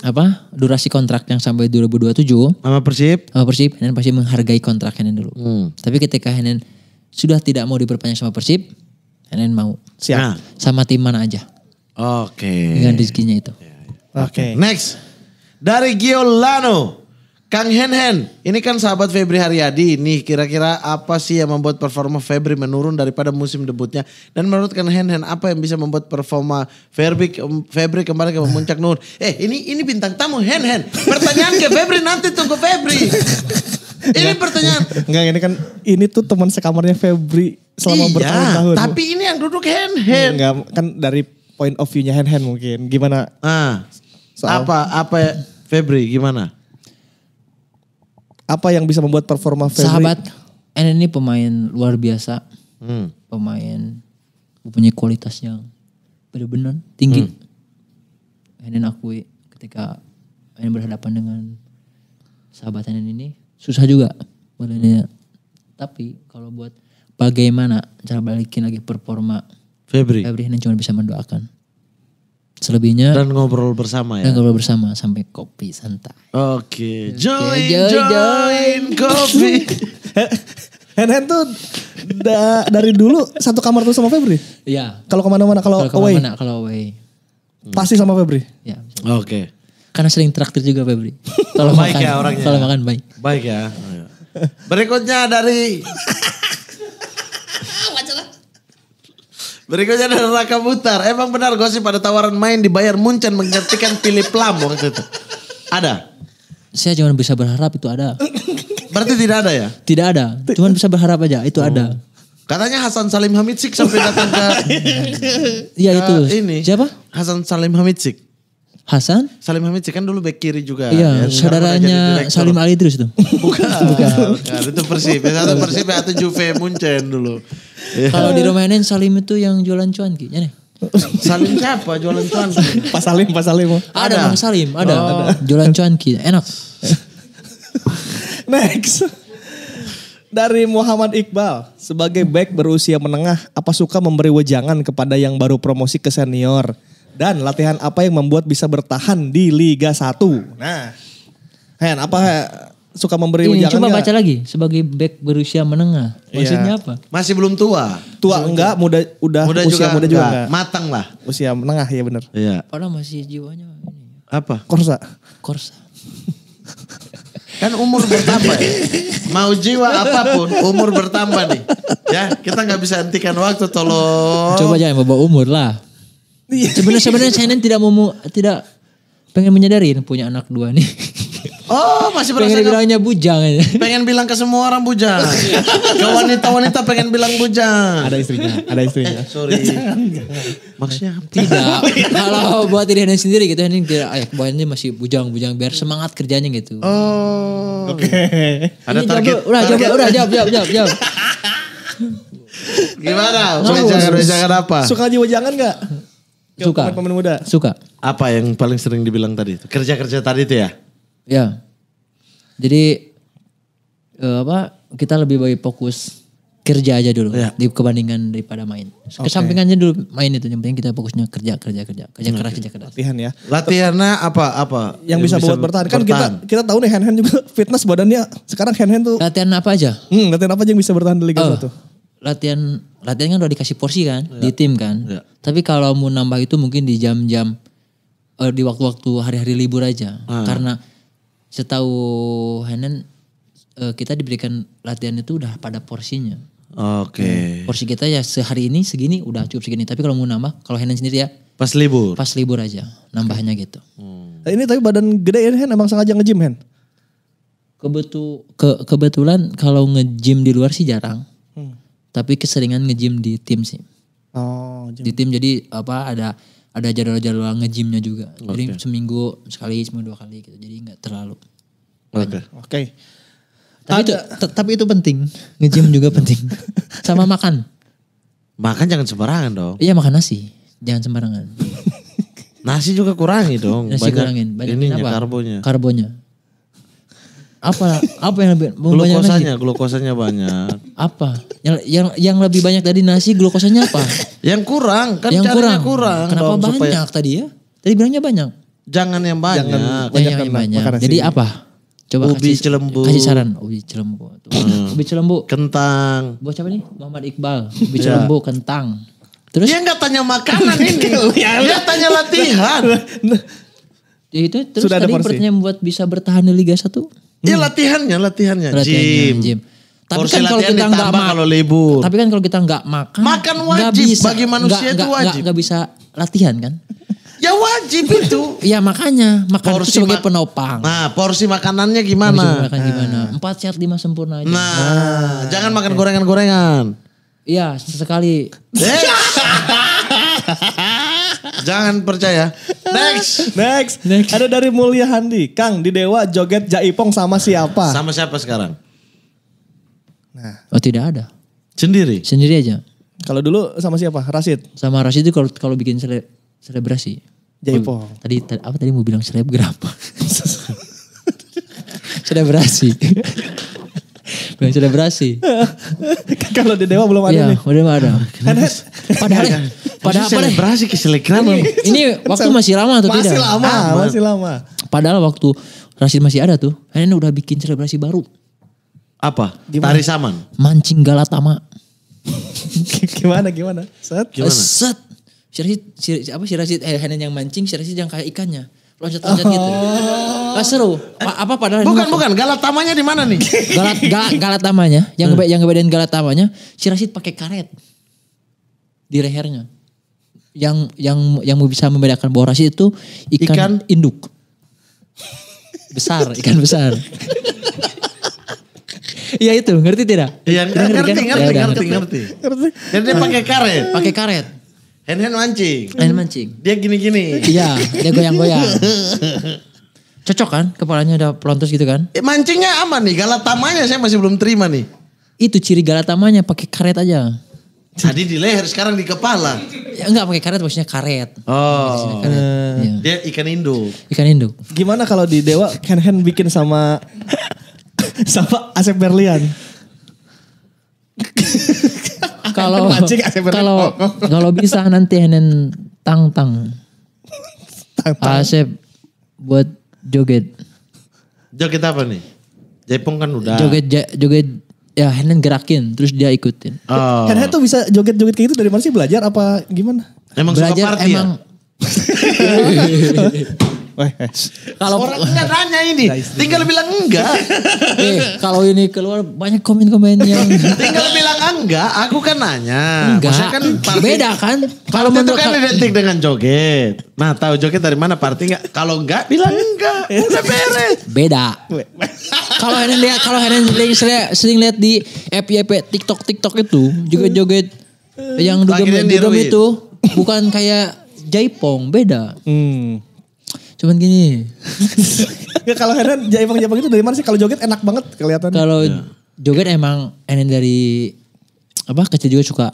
apa durasi kontrak yang sampai 2027 sama Persib sama Persib Henen pasti menghargai kontrak Henen dulu hmm. tapi ketika Henen sudah tidak mau diperpanjang sama Persib Henen mau siap nah. sama tim mana aja oke okay. dengan rezekinya itu ya, ya. oke okay. next dari Giolano Kang Hen Hen, ini kan sahabat Febri Haryadi. Nih kira-kira apa sih yang membuat performa Febri menurun daripada musim debutnya? Dan menurut Kang Hen Hen apa yang bisa membuat performa Febri Febri kembali ke puncak nur? Eh ini ini bintang tamu Hen Hen. Pertanyaan ke Febri nanti tunggu Febri. Iya. Ini pertanyaan. Enggak ini kan ini tuh teman sekamarnya Febri selama iya, bertahun-tahun. Tapi ini yang duduk Hen Hen. Enggak kan dari point of view-nya Hen Hen mungkin. Gimana? Ah. Soal... Apa apa ya? Febri gimana? apa yang bisa membuat performa Febri? Sahabat, En ini pemain luar biasa. Hmm. Pemain punya kualitas yang benar-benar tinggi. Hmm. Enen akui ketika Enen berhadapan dengan sahabat Enen ini susah juga Hmm. Tapi kalau buat bagaimana cara balikin lagi performa Febri, Febri Enen cuma bisa mendoakan selebihnya dan ngobrol bersama ya. Dan ngobrol bersama sampai kopi santai. Oke, okay. join, join join, join kopi. Henen tuh da, dari dulu satu kamar tuh sama Febri? Iya. Kalau kemana-mana, kalau away? Kemana, kalau away. Pasti sama Febri? Iya. Oke. Okay. Karena sering traktir juga Febri. Kalau makan, ya orangnya. Kalau makan baik. Baik ya. Berikutnya dari Berikutnya ada Raka Mutar. Emang benar gosip pada tawaran main dibayar Bayern Munchen menggantikan Philip Lam waktu itu? Ada? Saya cuma bisa berharap itu ada. Berarti tidak ada ya? Tidak ada. Cuman bisa berharap aja itu oh. ada. Katanya Hasan Salim Hamidzik sampai datang ke Iya itu. Ini. Siapa? Hasan Salim Hamidzik. Hasan? Salim Hamidzik kan dulu bekiri kiri juga. Iya, ya. saudaranya Salim Ali terus itu. Bukan. bukan. bukan. Itu Persib. Satu Persib, satu Juve Munchen dulu. Yeah. Kalau di nenek Salim itu yang jualan cuan cuanki, nih. Salim siapa jualan cuan? Pak Salim, Pak Salim. Oh. Ada, ada Bang Salim, ada. Oh. ada. Jualan cuanki, enak. Next. Dari Muhammad Iqbal, sebagai back berusia menengah, apa suka memberi wejangan kepada yang baru promosi ke senior? Dan latihan apa yang membuat bisa bertahan di Liga 1? Nah, Hen, apa suka memberi ujangan Coba baca lagi sebagai back berusia menengah. Iya. Maksudnya yeah. apa? Masih belum tua. Tua Masih enggak, muda udah muda usia juga muda juga enggak. Matang lah. Usia menengah ya benar. Iya. Yeah. Padahal masih jiwanya Apa? Korsa. Korsa. kan umur bertambah ya. Mau jiwa apapun umur bertambah nih. Ya, kita nggak bisa hentikan waktu tolong. Coba jangan bawa umur lah. Iya. Sebenarnya sebenarnya saya tidak mau tidak pengen menyadari punya anak dua nih. Oh masih berasa pengen bilangnya bujang aja. Pengen bilang ke semua orang bujang. Oh, iya. ke wanita-wanita pengen bilang bujang. Ada istrinya, ada istrinya. Eh, sorry. Maksudnya tidak. Kalau buat diri Henning sendiri gitu, Henning tidak ya, ini masih bujang-bujang biar semangat kerjanya gitu. Oh. Oke. Okay. Ada Ini target. Jawab, udah, jawab, udah, jawab, jawab, jawab, jawab. Gimana? Nah, suka, wejangan apa? Suka diwejangan gak? Suka. Suka. Apa yang paling sering dibilang tadi? Kerja-kerja tadi itu ya? Ya. Jadi uh, apa kita lebih baik fokus kerja aja dulu ya. di kebandingan daripada main. Okay. Kesampingannya dulu main itu yang penting kita fokusnya kerja kerja kerja kerja keras okay. kerja keras. Latihan ya. Latihannya apa apa yang, yang bisa, bisa buat bertahan. Kan kita kita tahu nih hand hand juga fitness badannya sekarang hand hand tuh latihan apa aja? Hmm, latihan apa aja yang bisa bertahan di Liga oh, Latihan latihan kan udah dikasih porsi kan ya. di tim kan. Ya. Tapi kalau mau nambah itu mungkin di jam-jam eh, di waktu-waktu hari-hari libur aja. Hmm. Karena setahu Henan, uh, eh, kita diberikan latihan itu udah pada porsinya. Oke. Okay. Nah, porsi kita ya sehari ini segini udah cukup segini. Tapi kalau mau nambah, kalau Henan sendiri ya. Pas libur. Pas libur aja nambahnya gitu. Hmm. ini tapi badan gede ya Hen emang sengaja nge Hen? Kebetu ke kebetulan kalau nge di luar sih jarang. Hmm. Tapi keseringan nge di tim sih. Oh, di tim jadi apa ada ada jadwal-jadwal nge-gymnya juga. Okay. Jadi seminggu sekali, seminggu dua kali gitu. Jadi nggak terlalu. Oke. Okay. Oke. Okay. Tapi ada. itu, tapi itu penting. Ngejim juga penting. Sama makan. Makan jangan sembarangan dong. Iya makan nasi, jangan sembarangan. nasi juga kurangi dong. Nasi banyak kurangin. Banyak ininya, apa? karbonya. Karbonya. Apa apa yang lebih glukosanya, glukosanya banyak. Apa? Yang yang yang lebih banyak tadi nasi glukosanya apa? yang kurang, kan yang kurang. kurang. Kenapa dong, banyak supaya... tadi ya? Tadi bilangnya banyak. Jangan yang banyak. Jangan, Jangan yang, yang banyak. Jadi apa? Coba ubi kasih, celembu. Kasih saran ubi celembu. Hmm. ubi celembu. Kentang. Buat siapa nih? Muhammad Iqbal. Ubi iya. celembu, kentang. Terus dia nggak tanya makanan ini. Iya, iya. dia tanya latihan. ya itu terus Sudah tadi pertanyaan buat bisa bertahan di Liga 1. Iya hmm. latihannya, latihannya, latihannya gym. gym. Tapi Porsi kan kalau kita nggak makan kalau libur. Tapi kan kalau kita nggak makan, makan wajib bisa, bagi manusia gak, itu wajib. Nggak bisa latihan kan? Ya wajib itu. ya makanya makan porsi itu sebagai ma penopang. Nah porsi makanannya gimana? Porsi makan nah. gimana? Empat sehat lima sempurna aja. Nah, nah jangan makan gorengan-gorengan. Iya, sesekali. Jangan percaya. Next. Next. Next. Ada dari Mulia Handi. Kang, di Dewa joget Jaipong sama siapa? Sama siapa sekarang? Nah. Oh tidak ada. Sendiri? Sendiri aja. Kalau dulu sama siapa? Rasid? Sama Rasid itu kalau kalau bikin sele, selebrasi. Jaipong. Oh, tadi, tadi apa tadi mau bilang selebgram? selebrasi. belum selebrasi. Kan kalau di Dewa belum ada ya, nih. Udah ada. padahal padahal iya, kan? apa selebrasi ke selekran. Ini waktu masih lama atau masih tidak? Masih lama, ah, masih lama. Padahal waktu Rasid masih ada tuh. Hanya udah bikin selebrasi baru. Apa? Gimana? Tari Saman. Mancing Galatama. gimana gimana? Set. Gimana? Eh, set. Si Rasid, si, apa si Rasid eh yang mancing, si Rasid yang kayak ikannya loncat-loncat gitu. Oh. Gak seru. Eh, Ma, apa padahal Bukan bukan galatamanya di mana nih? Galat galatamanya. Yang hmm. yang ngebedain galatamanya, si Rashid pakai karet di lehernya. Yang yang yang bisa membedakan bahwa Rashid itu ikan, ikan? induk. Besar, ikan besar. Iya itu, ngerti tidak? Iya, ngerti, ya ngerti, ngerti, ngerti, ngerti. dia pakai karet. Pakai karet Hand hand mancing. Hand mancing. Dia gini-gini. Iya, dia goyang-goyang. Cocok kan kepalanya ada pelontos gitu kan? Eh, mancingnya aman nih, galatamanya saya masih belum terima nih. Itu ciri galatamanya pakai karet aja. Tadi di leher, sekarang di kepala. Ya, enggak pakai karet, maksudnya karet. Oh. Maksudnya karet. Uh, Dia ikan induk. Ikan induk. Gimana kalau di Dewa hand hand bikin sama sama Asep Berlian? kalau kalau kalau bisa nanti Henen tang tang. Asep ah, buat joget. Joget apa nih? Jepung kan udah. Joget joget ya Henen gerakin terus dia ikutin. Oh. Henen tuh bisa joget-joget kayak itu dari mana sih belajar apa gimana? Emang belajar suka party ya? emang, ya? kalau orang nggak tanya ini, tinggal bilang enggak. eh, kalau ini keluar banyak komen-komen yang tinggal bilang Ah, enggak, aku kan nanya. Enggak. kan party, beda kan? Kalau itu kan identik dengan joget. Nah, tahu joget dari mana party enggak? Kalau enggak bilang enggak. Udah beres. Beda. kalau Helen lihat kalau Helen sering, lihat di FYP TikTok TikTok itu juga joget yang dugem-dugem itu bukan kayak jaipong, beda. Hmm. Cuman gini. ya, kalau Helen jaipong-jaipong itu dari mana sih? Kalau joget enak banget kelihatan. Kalau ya. joget emang enen dari apa kecil juga suka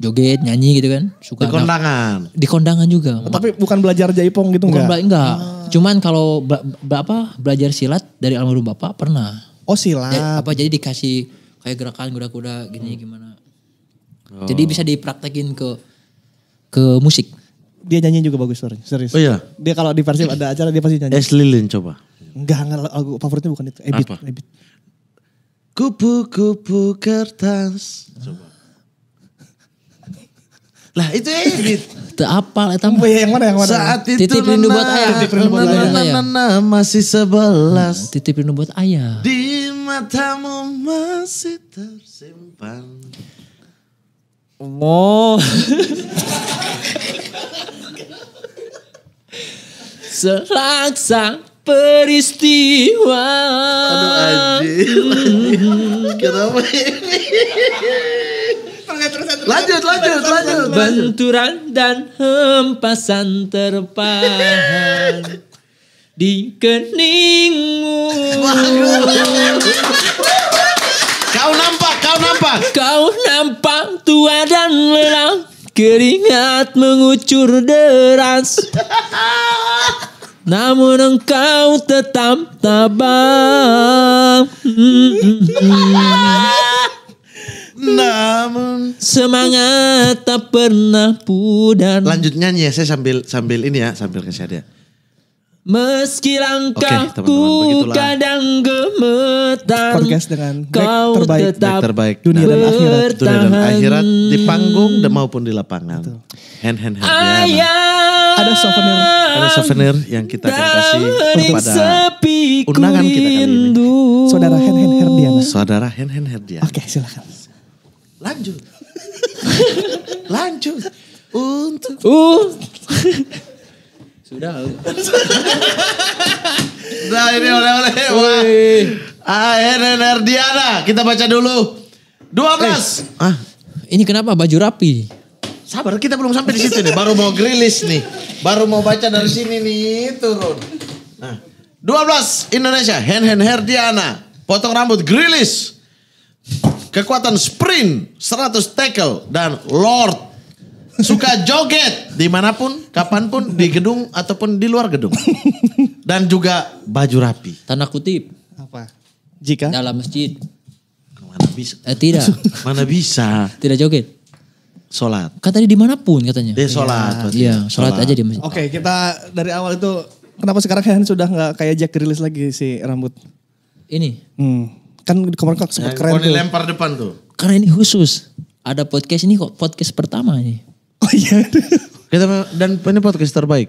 joget, nyanyi gitu kan. Suka di kondangan. enggak, di kondangan juga. Oh, tapi bukan belajar jaipong gitu bukan enggak? enggak. Ah. Cuman kalau berapa belajar silat dari almarhum Bapak pernah. Oh silat. Jadi, apa jadi dikasih kayak gerakan kuda-kuda gini hmm. gimana. Oh. Jadi bisa dipraktekin ke ke musik. Dia nyanyi juga bagus sorry, serius. Oh iya. Dia kalau di Persib ada acara dia pasti nyanyi. Es lilin coba. Enggak, enggak favoritnya bukan itu. Ebit, Apa? Ebit. Kupu-kupu kertas. Coba. Lah itu ya gitu. Itu apa lah apa? yang mana yang mana? Saat itu titip rindu buat ayah. Titip rindu buat ayah. masih sebelas. Hmm, Titip rindu buat ayah. Di matamu masih tersimpan. Oh. Selaksa peristiwa. Aduh anjir. Kenapa ini? terus, lanjut, lanjut, lanjut, Benturan dan hempasan terpahan di keningmu. kau nampak, kau nampak. Kau nampak tua dan lelah. Keringat mengucur deras. Namun engkau tetap tabah. Namun semangat tak pernah pudar. Lanjut nyanyi ya, saya sambil sambil ini ya, sambil kasih Meski langkahku okay, kadang gemetar Podcast dengan Kau terbaik. tetap terbaik. Dunia dan akhirat Dunia dan akhirat Di panggung dan maupun di lapangan Betul. Hand hand hand Ayah, Ada souvenir Ada souvenir yang kita akan kasih Kepada undangan kita kali ini Saudara hand hand Herdiana Saudara hand hand Herdiana Oke okay, silakan lanjut lanjut untuk uh sudah nah ini oleh-oleh wah ARN ah, Diana kita baca dulu 12 eh, ah ini kenapa baju rapi sabar kita belum sampai di situ nih baru mau grilis nih baru mau baca dari sini nih turun nah 12 Indonesia Hen Hen Herdiana potong rambut grilis kekuatan sprint, 100 tackle, dan Lord. Suka joget dimanapun, kapanpun, di gedung ataupun di luar gedung. Dan juga baju rapi. Tanah kutip. Apa? Jika? Dalam masjid. Mana bisa? Eh, tidak. Mana bisa? Tidak joget. Sholat. Kan tadi dimanapun katanya. Dia sholat. Iya, iya, sholat, sholat aja di masjid. Oke, okay, kita dari awal itu, kenapa sekarang kan sudah nggak kayak Jack rilis lagi si rambut? Ini? Hmm Kan kemarin kok kan sempat nah, keren tuh. dilempar depan tuh. Karena ini khusus. Ada podcast ini kok podcast pertama ini. Oh iya. Kita dan ini podcast terbaik.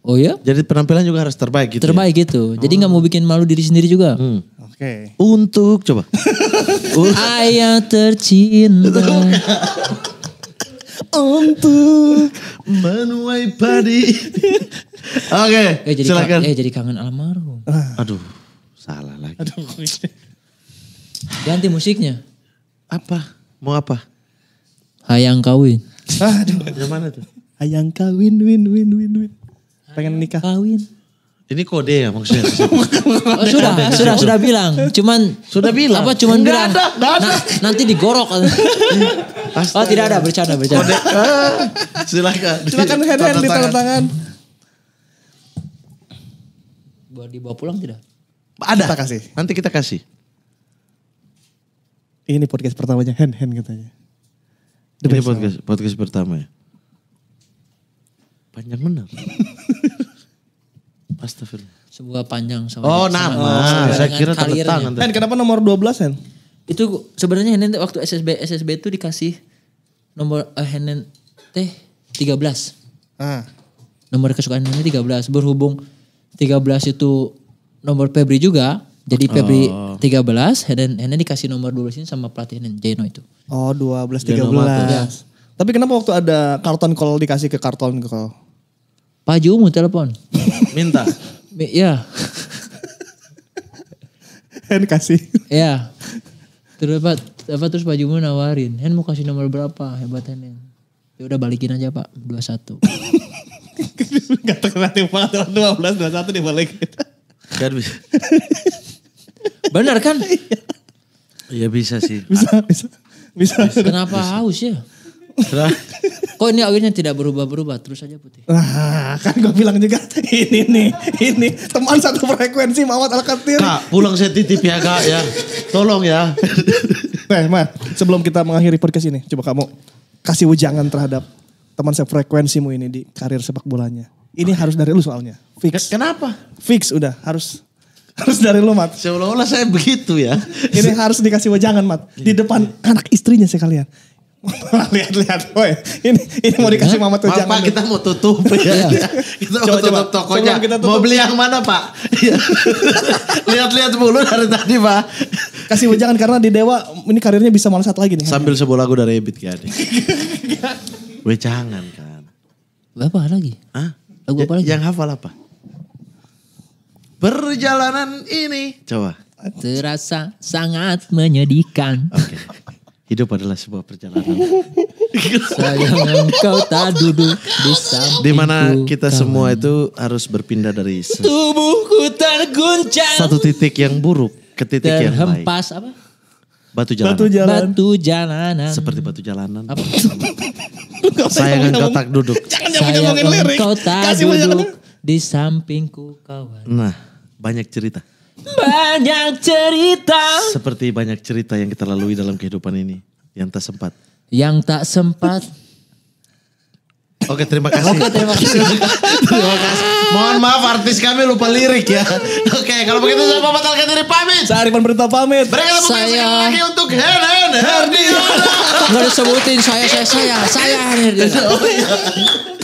Oh iya. Jadi penampilan juga harus terbaik gitu. Ya? Terbaik ya? gitu. Jadi nggak oh. mau bikin malu diri sendiri juga. Hmm. Oke. Okay. Untuk coba. Ayah tercinta. Untuk menuai padi. Oke, okay, eh, silakan. Eh jadi kangen almarhum. Aduh, salah lagi. Aduh. Ganti musiknya. Apa? Mau apa? Hayang kawin. Aduh. Yang mana tuh? Hayang kawin, win, win, win, win. Pengen nikah. Kawin. Ini kode ya maksudnya. oh, sudah, kode, sudah, sudah bilang. Cuman sudah bilang. Apa cuman bilang? Ada, ada. Nah, nanti digorok. oh, tidak ada bercanda, bercanda. Kode. Ah, silakan. Silakan hand di tangan. tangan. Buat dibawa pulang tidak? Ada. Kita kasih. Nanti kita kasih. Ini podcast pertamanya Hen Hen katanya. The ini podcast podcast pertama ya. Panjang benar. Astagfirullah. Sebuah panjang sama Oh, nama. Sama, nah, saya kira tanda Hen, kenapa nomor 12, Hen? Itu sebenarnya Hen waktu SSB SSB itu dikasih nomor uh, Hen teh 13. Ah. Nomor kesukaan Hen 13 berhubung 13 itu nomor Febri juga. Jadi Febri oh. 13, Henen, Henen dikasih nomor 12 ini sama pelatih Henen, Jeno itu. Oh 12, 13. ya. Tapi kenapa waktu ada karton call dikasih ke karton call? Pak Jumu telepon. Minta? Iya. Hen kasih. Iya. Terus apa, apa terus Pak Jumu nawarin, Hen mau kasih nomor berapa? Hebat Henen. Ya udah balikin aja Pak, 21. Gak terkenal banget, 12, 21 dibalikin. Kan bisa. Benar kan? Iya. iya bisa sih. Bisa, bisa. Bisa. bisa. Kenapa bisa. haus ya? Kok ini akhirnya tidak berubah-berubah terus aja putih? Nah, kan gue bilang juga ini nih, ini teman satu frekuensi Mawat al -Katir. Kak, pulang saya titip ya kak ya. Tolong ya. Nah, Ma, sebelum kita mengakhiri podcast ini, coba kamu kasih ujangan terhadap teman saya frekuensimu ini di karir sepak bolanya. Ini okay. harus dari lu soalnya. Fix. Kenapa? Fix udah harus harus dari lu Mat. Seolah-olah saya begitu ya. Ini harus dikasih wejangan Mat. Di iya, depan iya. anak istrinya kalian. Lihat-lihat, woi. Ini ini mau dikasih mamat mama tuh Pak, kita mau tutup ya. Iya. kita coba, mau tutup coba. tokonya. Kita tutup. Mau beli yang mana, Pak? Lihat-lihat mulu dari tadi, Pak. Kasih wejangan karena di Dewa ini karirnya bisa satu lagi nih. Sambil sebuah lagu dari Ebit Kiadi. wejangan kan. Apa lagi? Ah, Lagu apa ya, Yang hafal apa? Perjalanan ini coba terasa sangat menyedihkan. Okay. Hidup adalah sebuah perjalanan. Sayang engkau tak duduk di sampingku. mana kita semua itu harus berpindah dari tubuhku terguncang. Satu titik yang buruk ke titik Terhempas, yang baik. Terhempas apa? Batu jalanan. Batu jalanan. Batu jalanan. Seperti batu jalanan. Apa? Sayang engkau tak duduk. Jangan Sayang engkau tak Kasih di sampingku kawan. Nah banyak cerita. Banyak cerita. Seperti banyak cerita yang kita lalui dalam kehidupan ini. Yang tak sempat. Yang tak sempat. Oke terima kasih. Oke terima kasih. terima kasih. Mohon maaf artis kami lupa lirik ya. Oke kalau begitu saya mau batalkan diri pamit. Saya Arifan Berita pamit. tepuk saya... lagi untuk Helen Herdiana. Nggak disebutin saya, saya, saya, saya. Oh, iya.